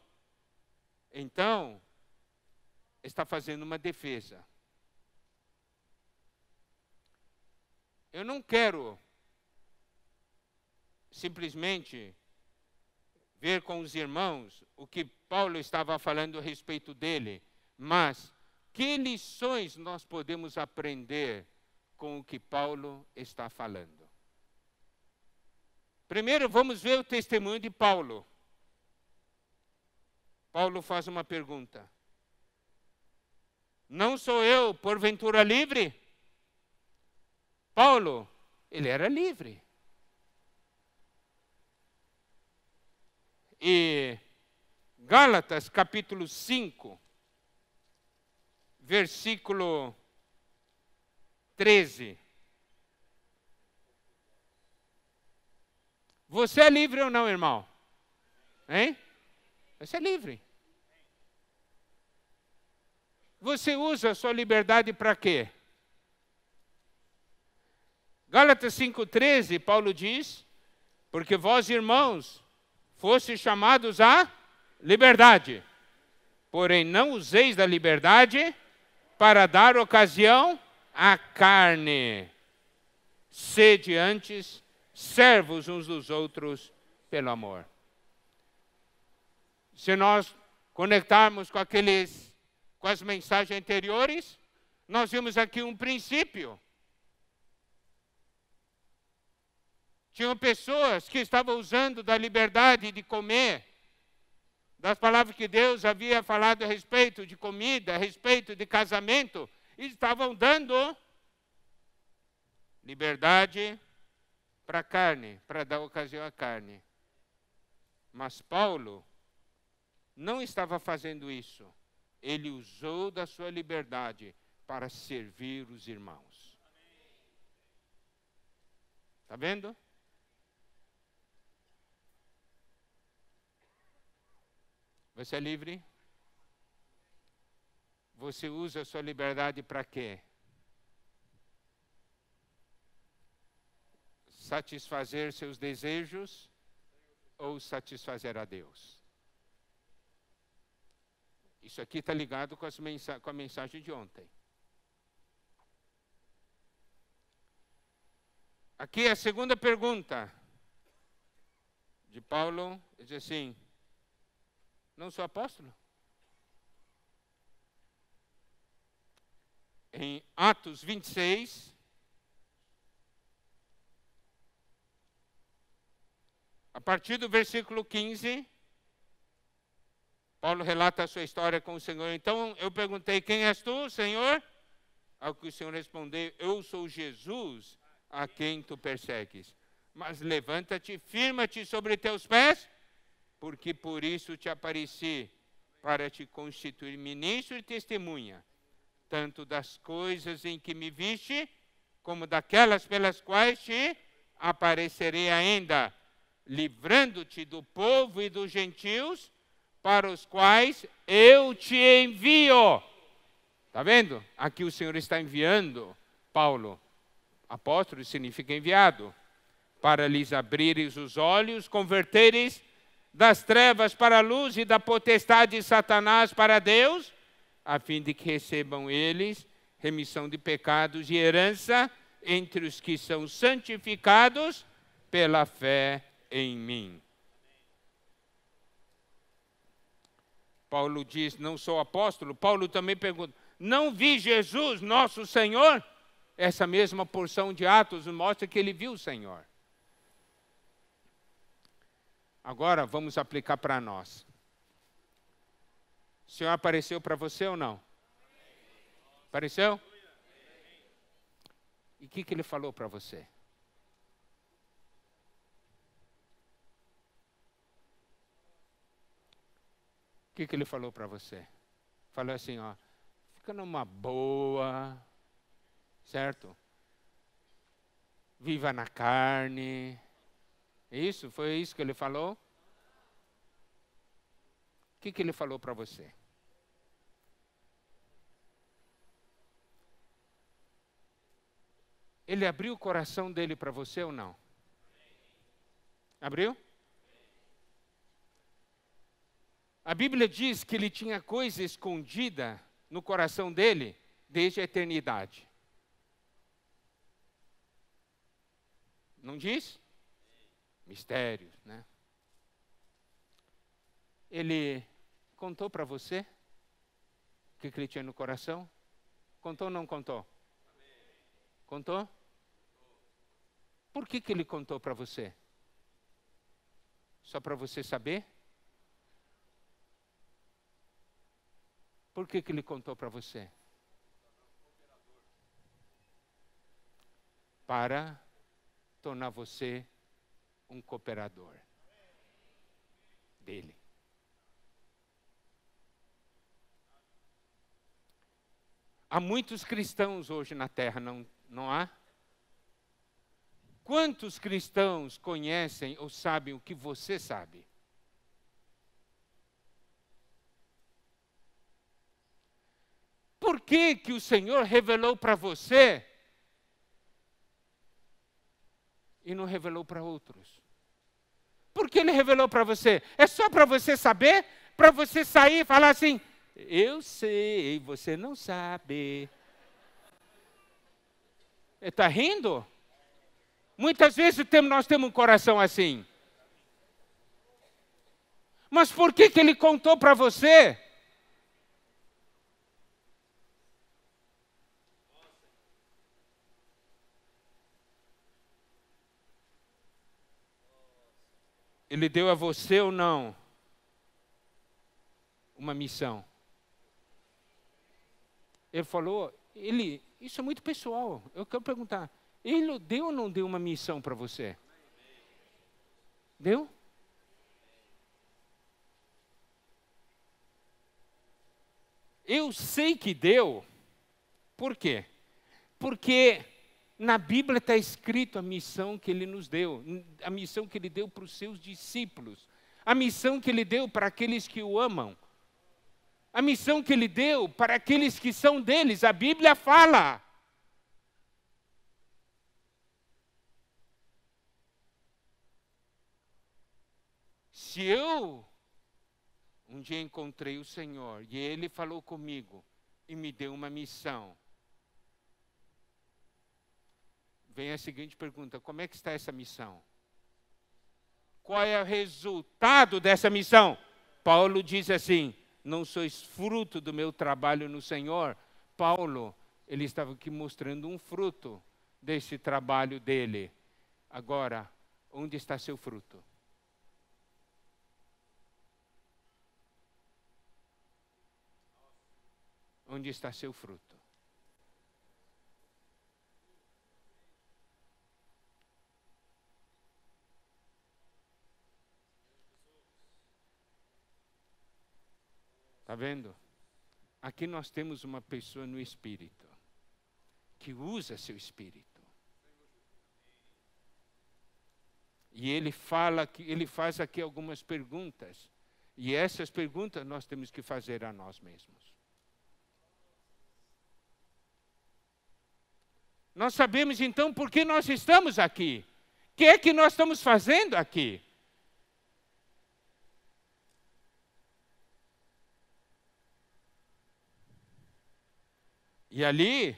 [SPEAKER 1] então, está fazendo uma defesa. Eu não quero simplesmente ver com os irmãos o que Paulo estava falando a respeito dele, mas que lições nós podemos aprender com o que Paulo está falando. Primeiro, vamos ver o testemunho de Paulo. Paulo faz uma pergunta: Não sou eu, porventura, livre? Paulo, ele era livre. E Gálatas capítulo 5, versículo 13. Você é livre ou não, irmão? Hein? Você é livre. Você usa a sua liberdade para quê? Gálatas 5,13, Paulo diz: Porque vós, irmãos, fostes chamados à liberdade, porém não useis da liberdade para dar ocasião a carne. Sede antes servos uns dos outros pelo amor. Se nós conectarmos com aqueles com as mensagens anteriores, nós vimos aqui um princípio. Tinham pessoas que estavam usando da liberdade de comer, das palavras que Deus havia falado a respeito de comida, a respeito de casamento, estavam dando liberdade para a carne, para dar ocasião à carne. Mas Paulo não estava fazendo isso. Ele usou da sua liberdade para servir os irmãos. Está vendo? Você é livre? Você usa a sua liberdade para quê? Satisfazer seus desejos ou satisfazer a Deus? Isso aqui está ligado com, com a mensagem de ontem. Aqui é a segunda pergunta de Paulo diz assim: Não sou apóstolo? em Atos 26, a partir do versículo 15, Paulo relata a sua história com o Senhor. Então eu perguntei: Quem és tu, Senhor? Ao que o Senhor respondeu: Eu sou Jesus a quem tu persegues. Mas levanta-te, firma-te sobre teus pés, porque por isso te apareci, para te constituir ministro e testemunha tanto das coisas em que me viste, como daquelas pelas quais te aparecerei ainda, livrando-te do povo e dos gentios para os quais eu te envio. Está vendo? Aqui o Senhor está enviando Paulo. Apóstolo significa enviado. Para lhes abrires os olhos, converteres das trevas para a luz e da potestade de Satanás para Deus a fim de que recebam eles remissão de pecados e herança entre os que são santificados pela fé em mim. Paulo diz: Não sou apóstolo. Paulo também pergunta: Não vi Jesus, nosso Senhor? Essa mesma porção de Atos mostra que ele viu o Senhor. Agora vamos aplicar para nós. O Senhor apareceu para você ou não? Apareceu? E o que, que ele falou para você? O que, que ele falou para você? Falou assim, ó, fica numa boa, certo? Viva na carne. É isso? Foi isso que ele falou? O que, que ele falou para você? Ele abriu o coração dele para você ou não? Abriu? A Bíblia diz que ele tinha coisa escondida no coração dele desde a eternidade. Não diz? Mistério, né? Ele contou para você o que ele tinha no coração? Contou ou não contou? Contou? Por que, que ele contou para você? Só para você saber? Por que, que ele contou para você? Para tornar você um cooperador dele. Há muitos cristãos hoje na terra, não, não há? Quantos cristãos conhecem ou sabem o que você sabe? Por que, que o Senhor revelou para você e não revelou para outros? Por que ele revelou para você? É só para você saber? Para você sair e falar assim: eu sei, você não sabe. Está rindo? Muitas vezes nós temos um coração assim. Mas por que, que ele contou para você? Ele deu a você ou não uma missão? Ele falou, ele, isso é muito pessoal. É eu quero perguntar, ele deu ou não deu uma missão para você? Deu? Eu sei que deu. Por quê? Porque na Bíblia está escrito a missão que ele nos deu, a missão que ele deu para os seus discípulos, a missão que ele deu para aqueles que o amam, a missão que ele deu para aqueles que são deles. A Bíblia fala. Se eu um dia encontrei o Senhor e ele falou comigo e me deu uma missão. Vem a seguinte pergunta: como é que está essa missão? Qual é o resultado dessa missão? Paulo diz assim: não sois fruto do meu trabalho no Senhor. Paulo, ele estava aqui mostrando um fruto desse trabalho dele. Agora, onde está seu fruto? onde está seu fruto. Está vendo? Aqui nós temos uma pessoa no espírito que usa seu espírito. E ele fala que ele faz aqui algumas perguntas. E essas perguntas nós temos que fazer a nós mesmos. Nós sabemos então por que nós estamos aqui. O que é que nós estamos fazendo aqui? E ali,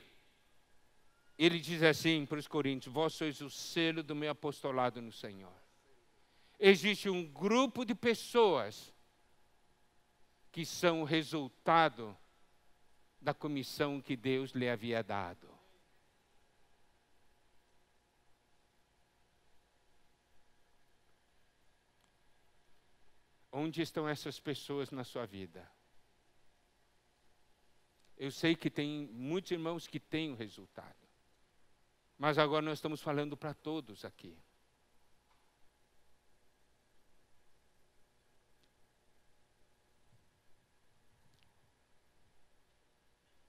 [SPEAKER 1] ele diz assim para os coríntios: Vós sois o selo do meu apostolado no Senhor. Existe um grupo de pessoas que são o resultado da comissão que Deus lhe havia dado. Onde estão essas pessoas na sua vida? Eu sei que tem muitos irmãos que têm o resultado. Mas agora nós estamos falando para todos aqui.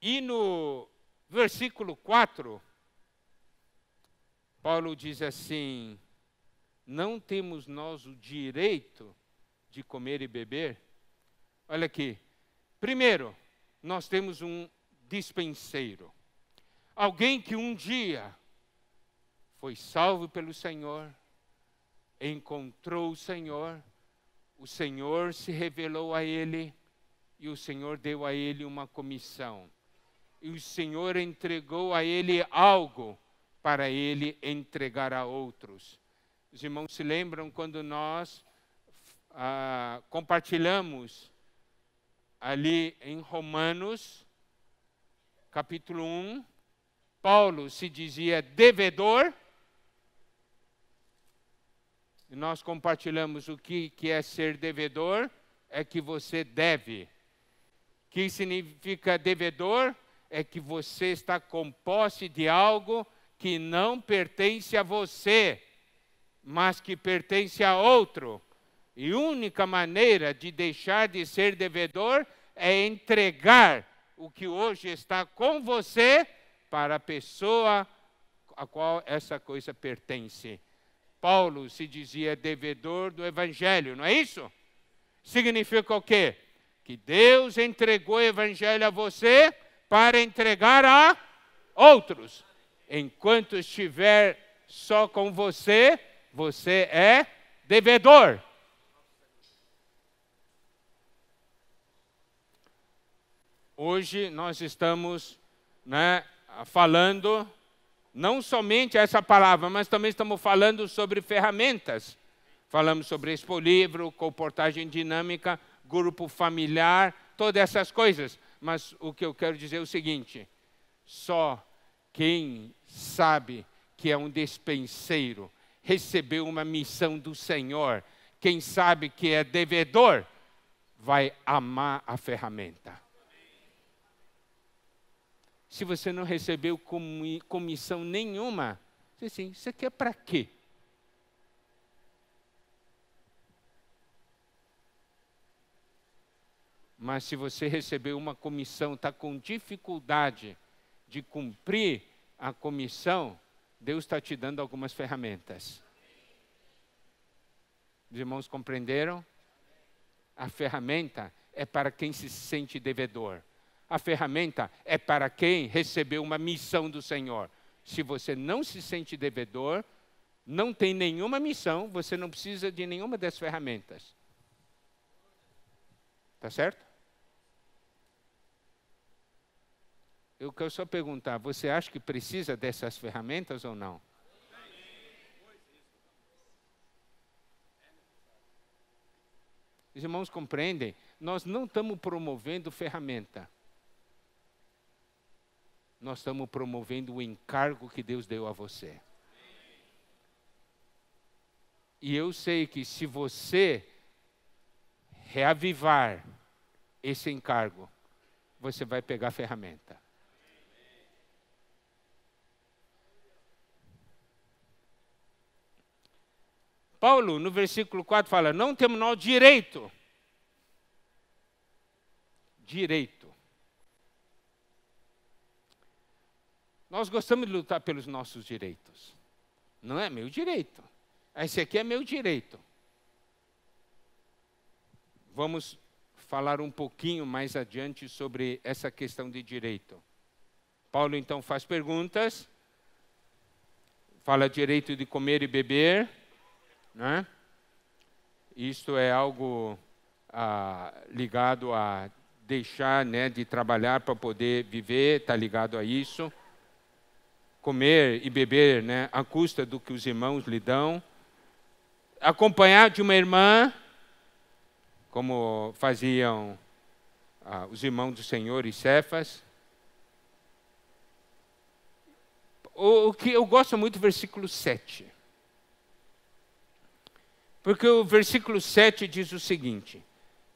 [SPEAKER 1] E no versículo 4, Paulo diz assim: Não temos nós o direito de comer e beber? Olha aqui. Primeiro, nós temos um dispenseiro. Alguém que um dia foi salvo pelo Senhor, encontrou o Senhor, o Senhor se revelou a ele e o Senhor deu a ele uma comissão. E o Senhor entregou a ele algo para ele entregar a outros. Os irmãos se lembram quando nós ah, compartilhamos ali em Romanos, capítulo 1, Paulo se dizia devedor, e nós compartilhamos o que, que é ser devedor, é que você deve. O que significa devedor? É que você está com posse de algo que não pertence a você, mas que pertence a outro. E única maneira de deixar de ser devedor é entregar o que hoje está com você para a pessoa a qual essa coisa pertence. Paulo se dizia devedor do evangelho, não é isso? Significa o quê? Que Deus entregou o evangelho a você para entregar a outros. Enquanto estiver só com você, você é devedor. Hoje nós estamos né, falando não somente essa palavra, mas também estamos falando sobre ferramentas. Falamos sobre Expo Livro, comportagem dinâmica, grupo familiar, todas essas coisas. Mas o que eu quero dizer é o seguinte: só quem sabe que é um despenseiro recebeu uma missão do Senhor, quem sabe que é devedor, vai amar a ferramenta se você não recebeu comissão nenhuma, você diz assim, isso aqui é para quê? Mas se você recebeu uma comissão, está com dificuldade de cumprir a comissão, Deus está te dando algumas ferramentas. Os irmãos compreenderam? A ferramenta é para quem se sente devedor. A ferramenta é para quem recebeu uma missão do Senhor. Se você não se sente devedor, não tem nenhuma missão, você não precisa de nenhuma das ferramentas. Tá certo? Eu quero só perguntar, você acha que precisa dessas ferramentas ou não? Os irmãos compreendem? Nós não estamos promovendo ferramenta nós estamos promovendo o encargo que Deus deu a você. E eu sei que se você reavivar esse encargo, você vai pegar a ferramenta. Paulo, no versículo 4, fala: Não temos nós direito. Direito. Nós gostamos de lutar pelos nossos direitos. Não é meu direito. Esse aqui é meu direito. Vamos falar um pouquinho mais adiante sobre essa questão de direito. Paulo então faz perguntas, fala direito de comer e beber, né? Isto é algo ah, ligado a deixar né, de trabalhar para poder viver, está ligado a isso comer e beber né, à custa do que os irmãos lhe dão, acompanhar de uma irmã, como faziam ah, os irmãos do Senhor e Cefas. O, o que eu gosto muito do versículo 7. Porque o versículo 7 diz o seguinte: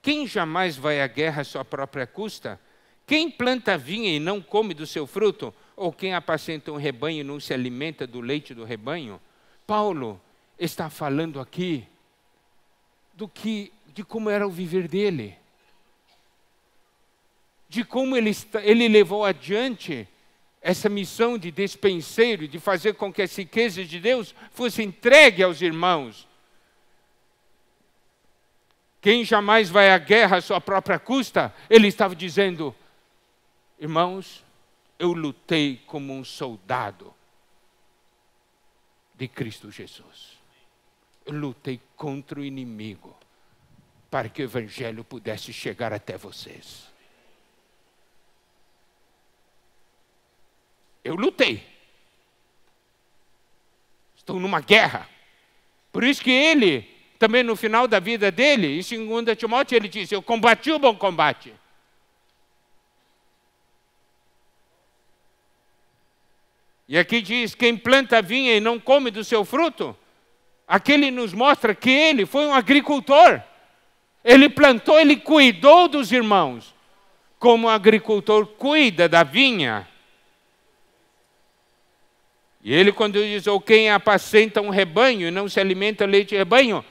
[SPEAKER 1] Quem jamais vai à guerra à sua própria custa? Quem planta vinha e não come do seu fruto? Ou quem apacenta um rebanho não se alimenta do leite do rebanho? Paulo está falando aqui do que, de como era o viver dele, de como ele, ele levou adiante essa missão de despenseiro, de fazer com que as riquezas de Deus fossem entregue aos irmãos. Quem jamais vai à guerra à sua própria custa, ele estava dizendo, irmãos, eu lutei como um soldado de Cristo Jesus. Eu lutei contra o inimigo para que o Evangelho pudesse chegar até vocês. Eu lutei. Estou numa guerra. Por isso que ele, também no final da vida dele, em 2 Timóteo, ele diz: Eu combati o bom combate E aqui diz: quem planta vinha e não come do seu fruto, aquele nos mostra que ele foi um agricultor. Ele plantou, ele cuidou dos irmãos, como o agricultor cuida da vinha. E ele, quando diz, ou quem apacenta um rebanho e não se alimenta leite de rebanho,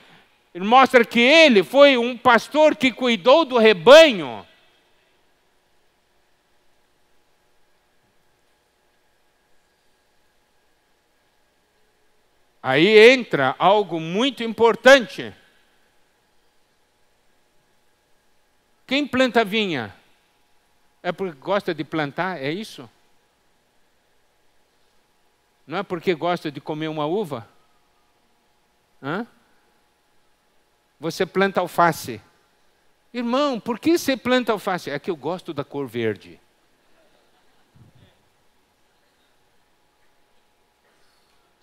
[SPEAKER 1] ele mostra que ele foi um pastor que cuidou do rebanho. Aí entra algo muito importante. Quem planta vinha? É porque gosta de plantar, é isso? Não é porque gosta de comer uma uva? Hã? Você planta alface. Irmão, por que você planta alface? É que eu gosto da cor verde.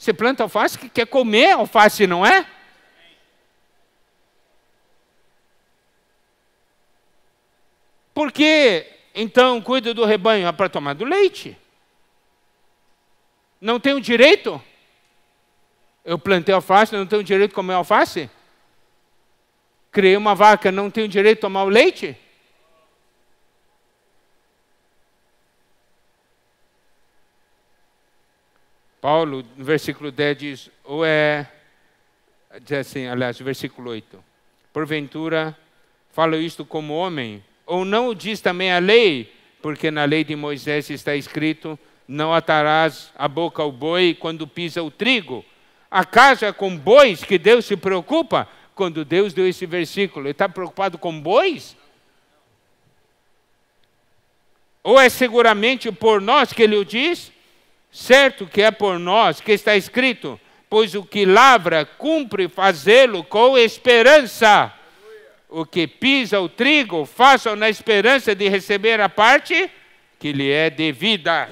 [SPEAKER 1] Você planta alface que quer comer alface, não é? Por que então cuida do rebanho? É para tomar do leite. Não tenho direito? Eu plantei alface, não tenho direito de comer alface? Criei uma vaca, não tenho direito de tomar o leite? Paulo, no versículo 10, diz: Ou é. Diz assim, aliás, versículo 8: Porventura, falo isto como homem, ou não o diz também a lei, porque na lei de Moisés está escrito: Não atarás a boca ao boi quando pisa o trigo. Acaso é com bois que Deus se preocupa? Quando Deus deu esse versículo, ele está preocupado com bois? Ou é seguramente por nós que ele o diz? Certo que é por nós que está escrito: pois o que lavra cumpre fazê-lo com esperança. O que pisa o trigo, faça na esperança de receber a parte que lhe é devida.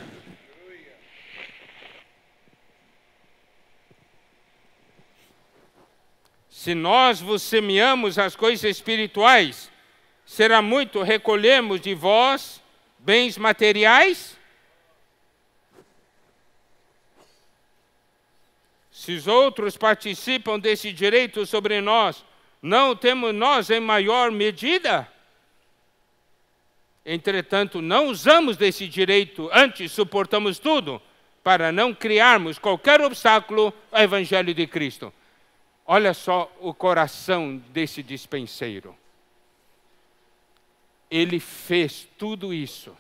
[SPEAKER 1] Se nós vos semeamos as coisas espirituais, será muito recolhemos de vós bens materiais? Se outros participam desse direito sobre nós, não temos nós em maior medida? Entretanto, não usamos desse direito, antes suportamos tudo, para não criarmos qualquer obstáculo ao Evangelho de Cristo. Olha só o coração desse dispenseiro. Ele fez tudo isso,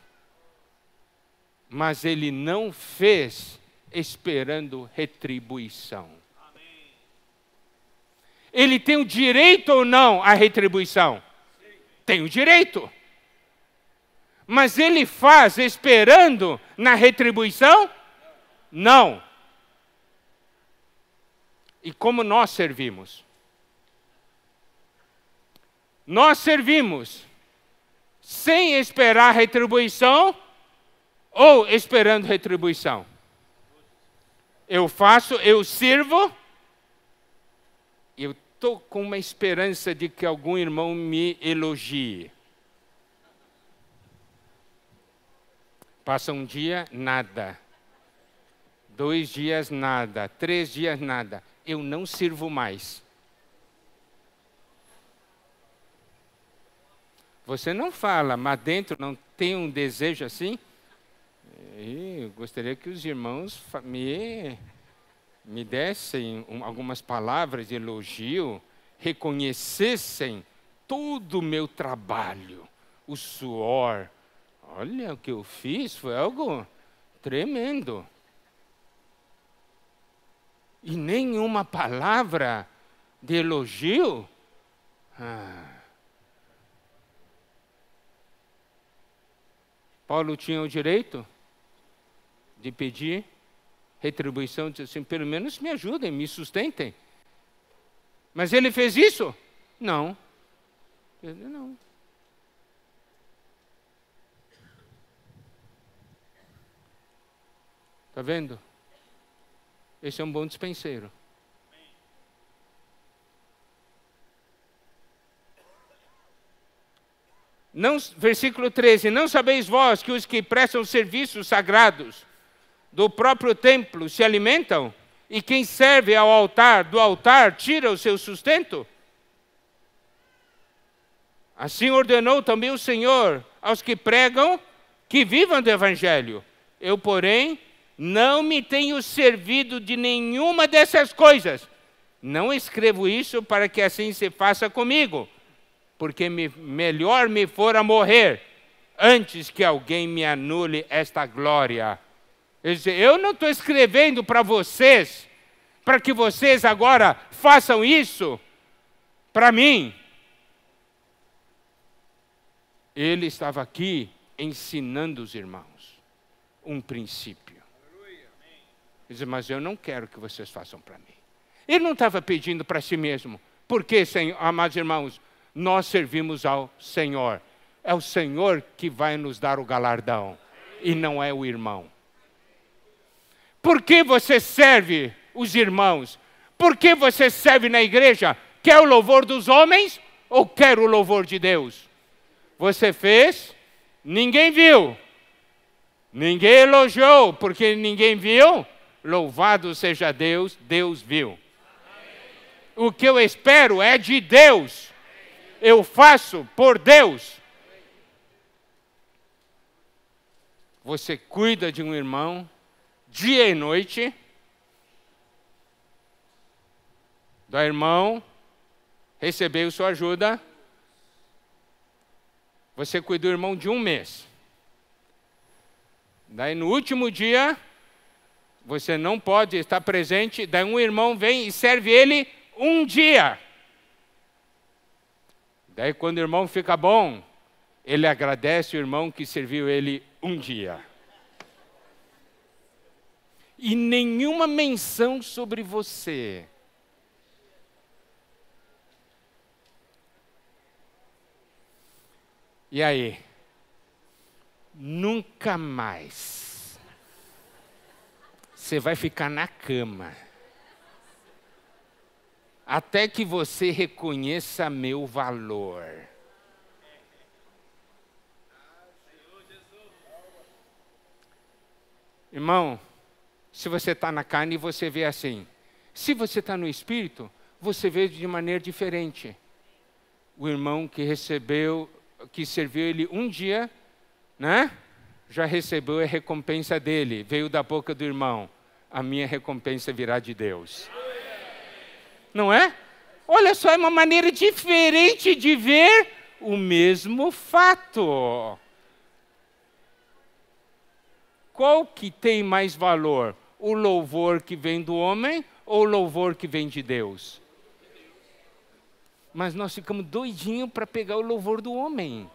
[SPEAKER 1] mas ele não fez esperando retribuição. Ele tem o direito ou não à retribuição? Tem o direito. Mas ele faz esperando na retribuição? Não. E como nós servimos? Nós servimos sem esperar retribuição ou esperando retribuição? eu faço, eu sirvo. Eu estou com uma esperança de que algum irmão me elogie. Passa um dia, nada. Dois dias, nada. Três dias, nada. Eu não sirvo mais. Você não fala, mas dentro não tem um desejo assim? E gostaria que os irmãos me, me dessem algumas palavras de elogio, reconhecessem todo o meu trabalho, o suor. Olha, o que eu fiz foi algo tremendo. E nenhuma palavra de elogio. Ah. Paulo tinha o direito? de pedir retribuição, disse assim: pelo menos me ajudem, me sustentem. Mas ele fez isso? Não. Ele não. Está vendo? Esse é um bom dispenseiro. Não, versículo 13: Não sabeis vós que os que prestam serviços sagrados do próprio templo se alimentam? E quem serve ao altar, do altar, tira o seu sustento? Assim ordenou também o Senhor aos que pregam que vivam do Evangelho. Eu, porém, não me tenho servido de nenhuma dessas coisas. Não escrevo isso para que assim se faça comigo, porque me, melhor me fora morrer antes que alguém me anule esta glória. Ele diz, eu não estou escrevendo para vocês, para que vocês agora façam isso para mim. Ele estava aqui ensinando os irmãos um princípio. Ele diz, mas eu não quero que vocês façam para mim. Ele não estava pedindo para si mesmo, porque, Senhor, amados irmãos, nós servimos ao Senhor. É o Senhor que vai nos dar o galardão e não é o irmão. Por que você serve os irmãos? Por que você serve na igreja? Quer o louvor dos homens ou quer o louvor de Deus? Você fez, ninguém viu, ninguém elogiou, porque ninguém viu. Louvado seja Deus, Deus viu. O que eu espero é de Deus, eu faço por Deus. Você cuida de um irmão dia e noite, do irmão, recebeu sua ajuda. Você cuidou do irmão de um mês. Daí no último dia, você não pode estar presente. Daí um irmão vem e serve ele um dia. Daí quando o irmão fica bom, ele agradece o irmão que serviu ele um dia e nenhuma menção sobre você. E aí? Nunca mais. Você vai ficar na cama. Até que você reconheça meu valor. Irmão, se você está na carne, você vê assim. Se você está no espírito, você vê de maneira diferente. O irmão que recebeu, que serviu ele um dia, né? Já recebeu a recompensa dele, veio da boca do irmão. A minha recompensa virá de Deus. Não é? Olha só, é uma maneira diferente de ver o mesmo fato. Qual que tem mais valor? o louvor que vem do homem ou o louvor que vem de Deus? Mas nós ficamos doidinhos para pegar o louvor do homem.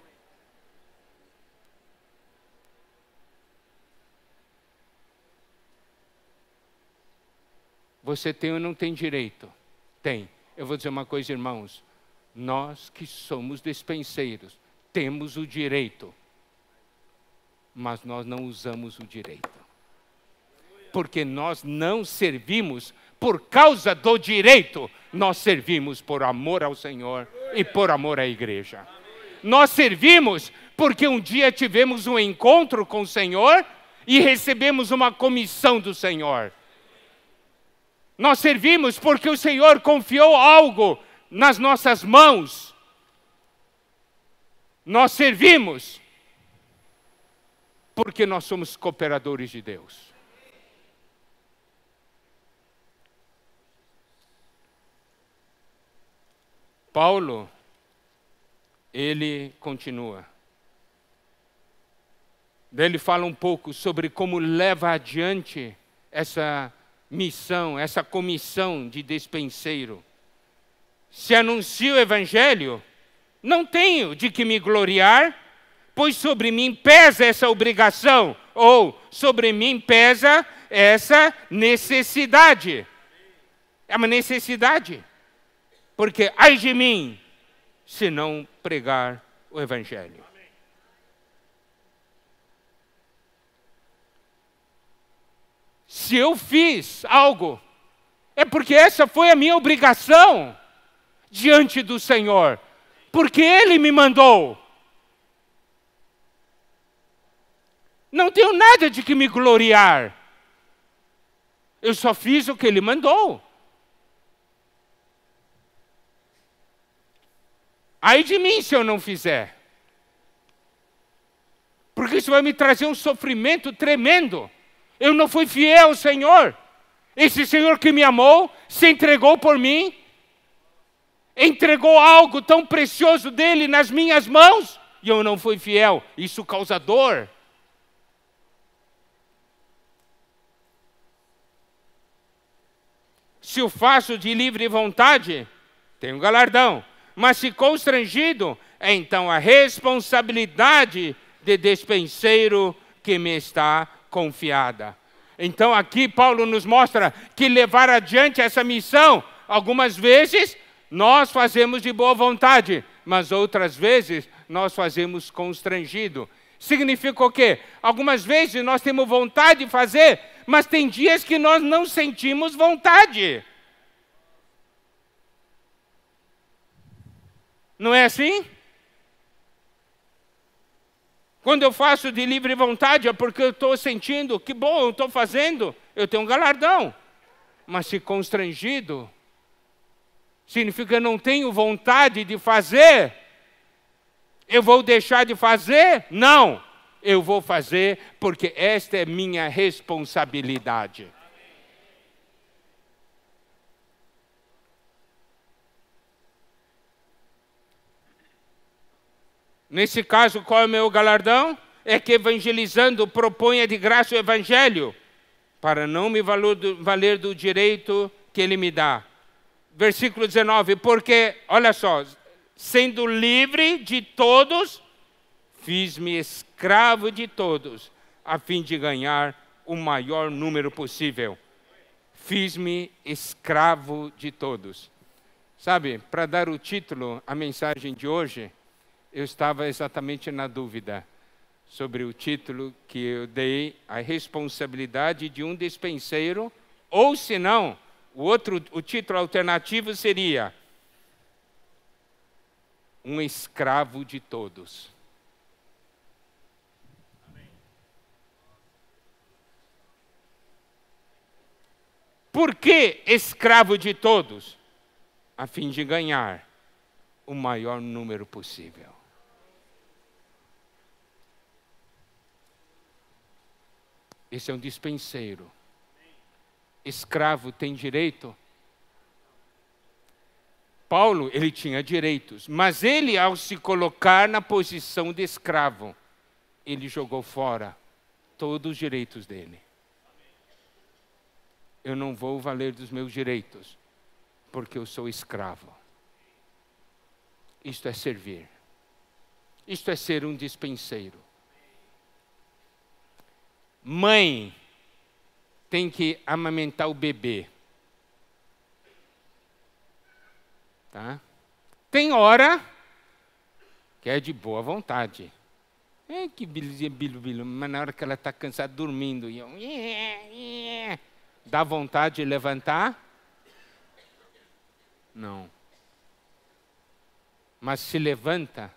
[SPEAKER 1] Você tem ou não tem direito? Tem. Eu vou dizer uma coisa, irmãos. Nós que somos despenseiros, temos o direito, mas nós não usamos o direito porque nós não servimos por causa do direito, nós servimos por amor ao Senhor e por amor à igreja. Nós servimos porque um dia tivemos um encontro com o Senhor e recebemos uma comissão do Senhor. Nós servimos porque o Senhor confiou algo nas nossas mãos. Nós servimos porque nós somos cooperadores de Deus. Paulo, ele continua. Ele fala um pouco sobre como leva adiante essa missão, essa comissão de despenseiro. Se anuncio o evangelho, não tenho de que me gloriar, pois sobre mim pesa essa obrigação, ou sobre mim pesa essa necessidade. É uma necessidade porque ai de mim se não pregar o Evangelho. Se eu fiz algo, é porque essa foi a minha obrigação diante do Senhor, porque Ele me mandou. Não tenho nada de que me gloriar. Eu só fiz o que Ele mandou. Aí de mim se eu não fizer. Porque isso vai me trazer um sofrimento tremendo. Eu não fui fiel ao Senhor. Esse Senhor que me amou se entregou por mim, entregou algo tão precioso dele nas minhas mãos e eu não fui fiel. Isso causa dor. Se o faço de livre vontade, tenho galardão mas se constrangido, é então a responsabilidade de despenseiro que me está confiada. Então aqui Paulo nos mostra que levar adiante essa missão, algumas vezes nós fazemos de boa vontade, mas outras vezes nós fazemos constrangido. Significa o quê? Algumas vezes nós temos vontade de fazer, mas tem dias que nós não sentimos vontade. Não é assim? Quando eu faço de livre vontade é porque eu estou sentindo que bom, eu estou fazendo, eu tenho um galardão. Mas se constrangido, significa que eu não tenho vontade de fazer. Eu vou deixar de fazer? Não, eu vou fazer porque esta é minha responsabilidade. Nesse caso, qual é o meu galardão? É que evangelizando proponha de graça o evangelho, para não me valer do direito que ele me dá. Versículo 19, porque, olha só, sendo livre de todos, fiz-me escravo de todos, a fim de ganhar o maior número possível. Fiz-me escravo de todos. Sabe, para dar o título à mensagem de hoje, eu estava exatamente na dúvida sobre o título que eu dei, a responsabilidade de um despenseiro, ou se não, o outro o título alternativo seria um escravo de todos. Por que escravo de todos? A fim de ganhar o maior número possível. Esse é um dispenseiro. Escravo tem direito? Paulo, ele tinha direitos, mas ele, ao se colocar na posição de escravo, ele jogou fora todos os direitos dele. Eu não vou valer dos meus direitos, porque eu sou escravo. Isto é servir. Isto é ser um dispenseiro. Mãe tem que amamentar o bebê. Tá? Tem hora que é de boa vontade. É que biluzinha, bilu, bilu, mas na hora que ela está cansada, dormindo, e eu, dá vontade de levantar? Não. Mas se levanta,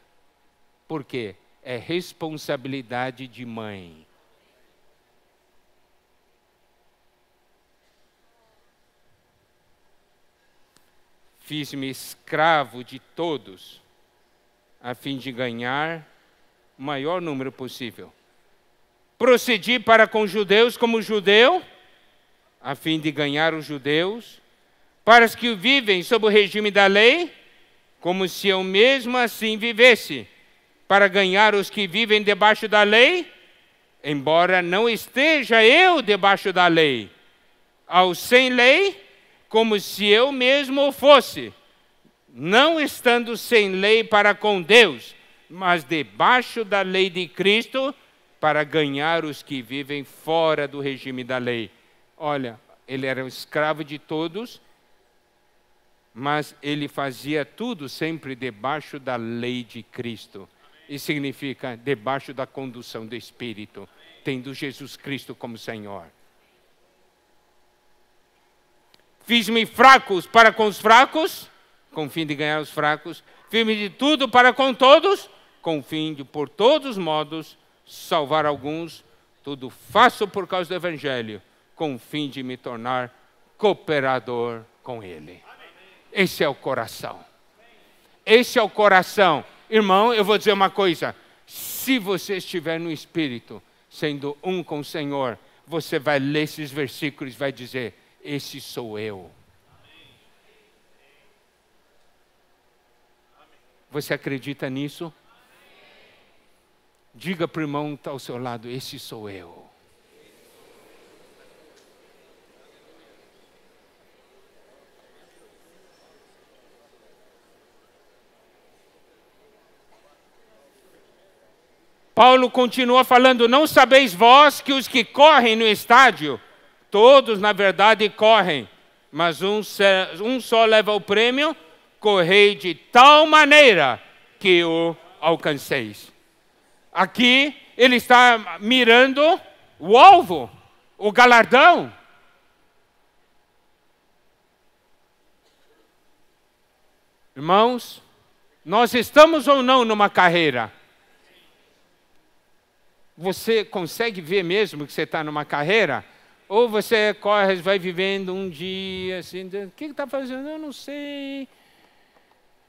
[SPEAKER 1] porque é responsabilidade de mãe. Fiz-me escravo de todos, a fim de ganhar o maior número possível. Procedi para com os judeus como judeu, a fim de ganhar os judeus, para os que vivem sob o regime da lei, como se eu mesmo assim vivesse, para ganhar os que vivem debaixo da lei, embora não esteja eu debaixo da lei. Ao sem lei, como se eu mesmo o fosse, não estando sem lei para com Deus, mas debaixo da lei de Cristo, para ganhar os que vivem fora do regime da lei. Olha, ele era um escravo de todos, mas ele fazia tudo sempre debaixo da lei de Cristo. E significa debaixo da condução do Espírito, tendo Jesus Cristo como Senhor. Fiz-me fracos para com os fracos, com o fim de ganhar os fracos. Fiz-me de tudo para com todos, com o fim de, por todos modos, salvar alguns. Tudo faço por causa do Evangelho, com o fim de me tornar cooperador com Ele. Esse é o coração. Esse é o coração. Irmão, eu vou dizer uma coisa. Se você estiver no Espírito, sendo um com o Senhor, você vai ler esses versículos e vai dizer: esse sou eu. Você acredita nisso? Diga para o irmão que está ao seu lado: Esse sou eu. Paulo continua falando: Não sabeis vós que os que correm no estádio, Todos, na verdade, correm, mas um, um só leva o prêmio. Correi de tal maneira que o alcanceis. Aqui ele está mirando o alvo, o galardão. Irmãos, nós estamos ou não numa carreira? Você consegue ver mesmo que você está numa carreira? Ou você corre, vai vivendo um dia, assim, o que está fazendo? Eu não sei.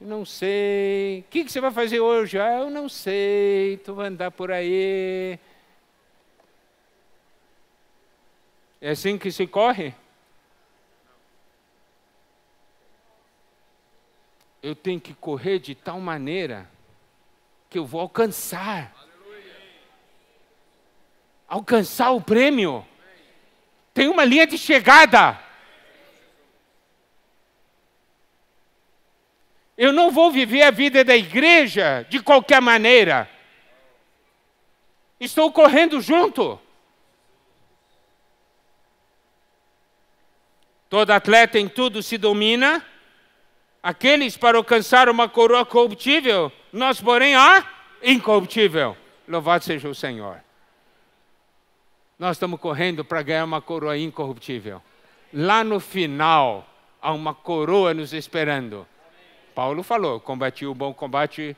[SPEAKER 1] Não sei. O que, que você vai fazer hoje? Ah, eu não sei. Tu então vai andar por aí. É assim que se corre? Eu tenho que correr de tal maneira que eu vou alcançar. Aleluia. Alcançar o prêmio. Tem uma linha de chegada. Eu não vou viver a vida da igreja de qualquer maneira. Estou correndo junto. Todo atleta em tudo se domina. Aqueles para alcançar uma coroa corruptível, nós, porém, há incorruptível. Louvado seja o Senhor nós estamos correndo para ganhar uma coroa incorruptível. Lá no final, há uma coroa nos esperando. Paulo falou: combati o bom combate,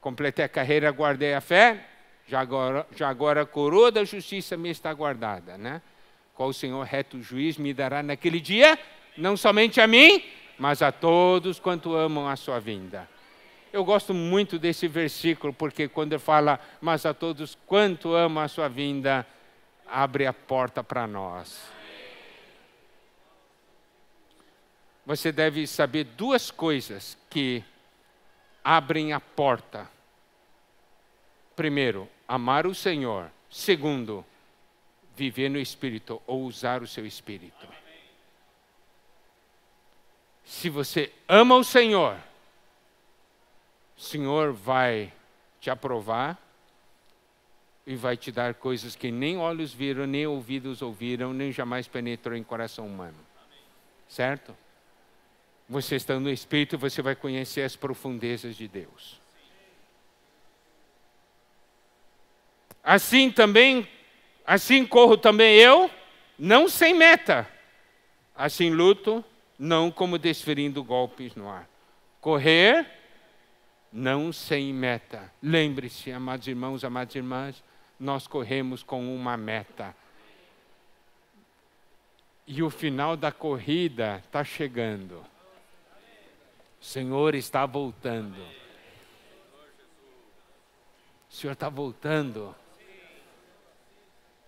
[SPEAKER 1] completei a carreira, guardei a fé, já agora, já agora a coroa da justiça me está guardada, né? Qual o Senhor reto juiz me dará naquele dia, não somente a mim, mas a todos quanto amam a sua vinda. Eu gosto muito desse versículo, porque quando fala, mas a todos quanto amam a sua vinda, abre a porta para nós. Você deve saber duas coisas que abrem a porta. Primeiro, amar o Senhor. Segundo, viver no Espírito ou usar o seu Espírito. Se você ama o Senhor, o Senhor vai te aprovar e vai te dar coisas que nem olhos viram, nem ouvidos ouviram, nem jamais penetrou em coração humano. Certo? Você estando no Espírito, você vai conhecer as profundezas de Deus. Assim também, assim corro também eu, não sem meta. Assim luto, não como desferindo golpes no ar. Correr, não sem meta. Lembre-se, amados irmãos, amadas irmãs, nós corremos com uma meta. E o final da corrida está chegando. O Senhor está voltando. O Senhor está voltando.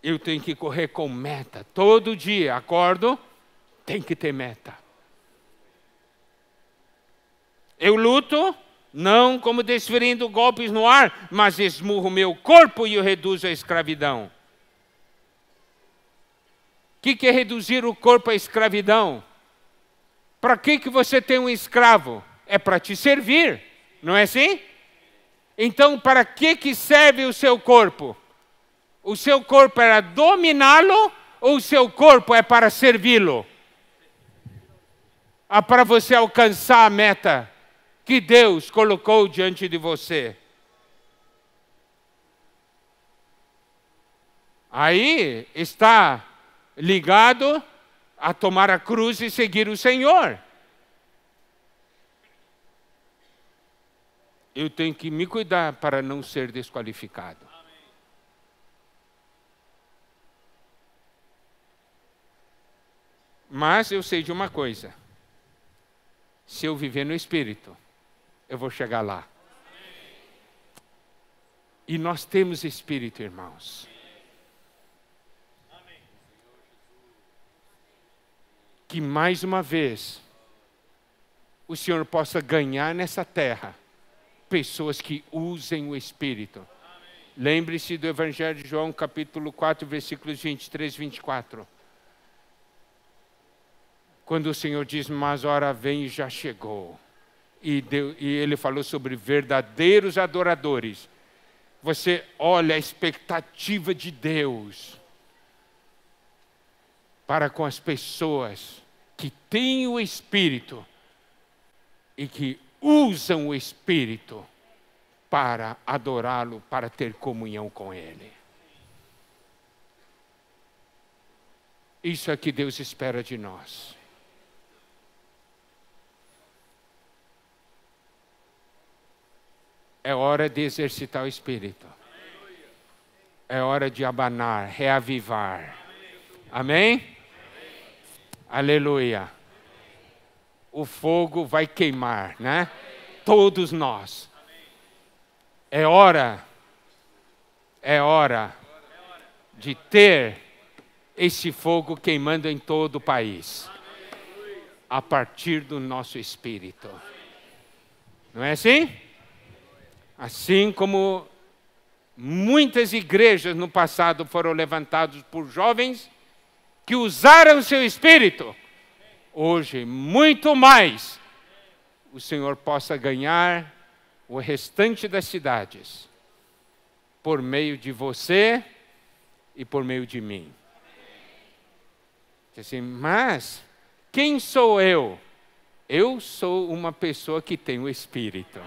[SPEAKER 1] Eu tenho que correr com meta. Todo dia, acordo, tem que ter meta. Eu luto, não como desferindo golpes no ar, mas esmurro meu corpo e o reduzo à escravidão. O que, que é reduzir o corpo à escravidão? Para que, que você tem um escravo? É para te servir, não é assim? Então, para que, que serve o seu corpo? O seu corpo é para dominá-lo ou o seu corpo é para servi-lo? Ah, para você alcançar a meta que Deus colocou diante de você. Aí está ligado a tomar a cruz e seguir o Senhor. Eu tenho que me cuidar para não ser desqualificado. Mas eu sei de uma coisa: se eu viver no Espírito, eu vou chegar lá. E nós temos espírito, irmãos. Que mais uma vez o Senhor possa ganhar nessa terra pessoas que usem o espírito. Lembre-se do Evangelho de João, capítulo 4, versículos 23 e 24. Quando o Senhor diz: Mas a hora vem e já chegou e, e ele falou sobre verdadeiros adoradores. Você olha a expectativa de Deus para com as pessoas que têm o Espírito e que usam o Espírito para adorá-lo, para ter comunhão com Ele. Isso é que Deus espera de nós. É hora de exercitar o espírito. É hora de abanar, reavivar. Amém? Aleluia. O fogo vai queimar, né? Todos nós. É hora, é hora de ter esse fogo queimando em todo o país, a partir do nosso espírito. Não é assim? Assim como muitas igrejas no passado foram levantadas por jovens que usaram seu espírito, hoje, muito mais, o Senhor possa ganhar o restante das cidades por meio de você e por meio de mim. Assim, mas quem sou eu? Eu sou uma pessoa que tem o Espírito.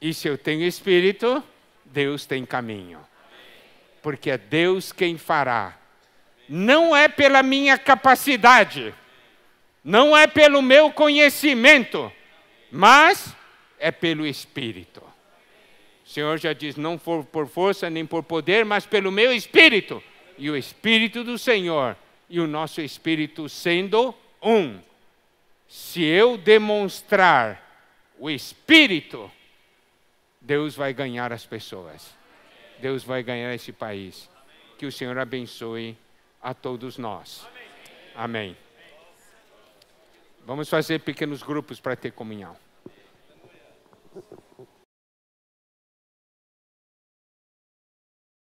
[SPEAKER 1] E se eu tenho espírito, Deus tem caminho. Porque é Deus quem fará. Não é pela minha capacidade, não é pelo meu conhecimento, mas é pelo espírito. O Senhor já diz: não for por força nem por poder, mas pelo meu espírito. E o espírito do Senhor e o nosso espírito sendo um. Se eu demonstrar o espírito, Deus vai ganhar as pessoas. Deus vai ganhar esse país. Que o Senhor abençoe a todos nós. Amém. Vamos fazer pequenos grupos para ter comunhão.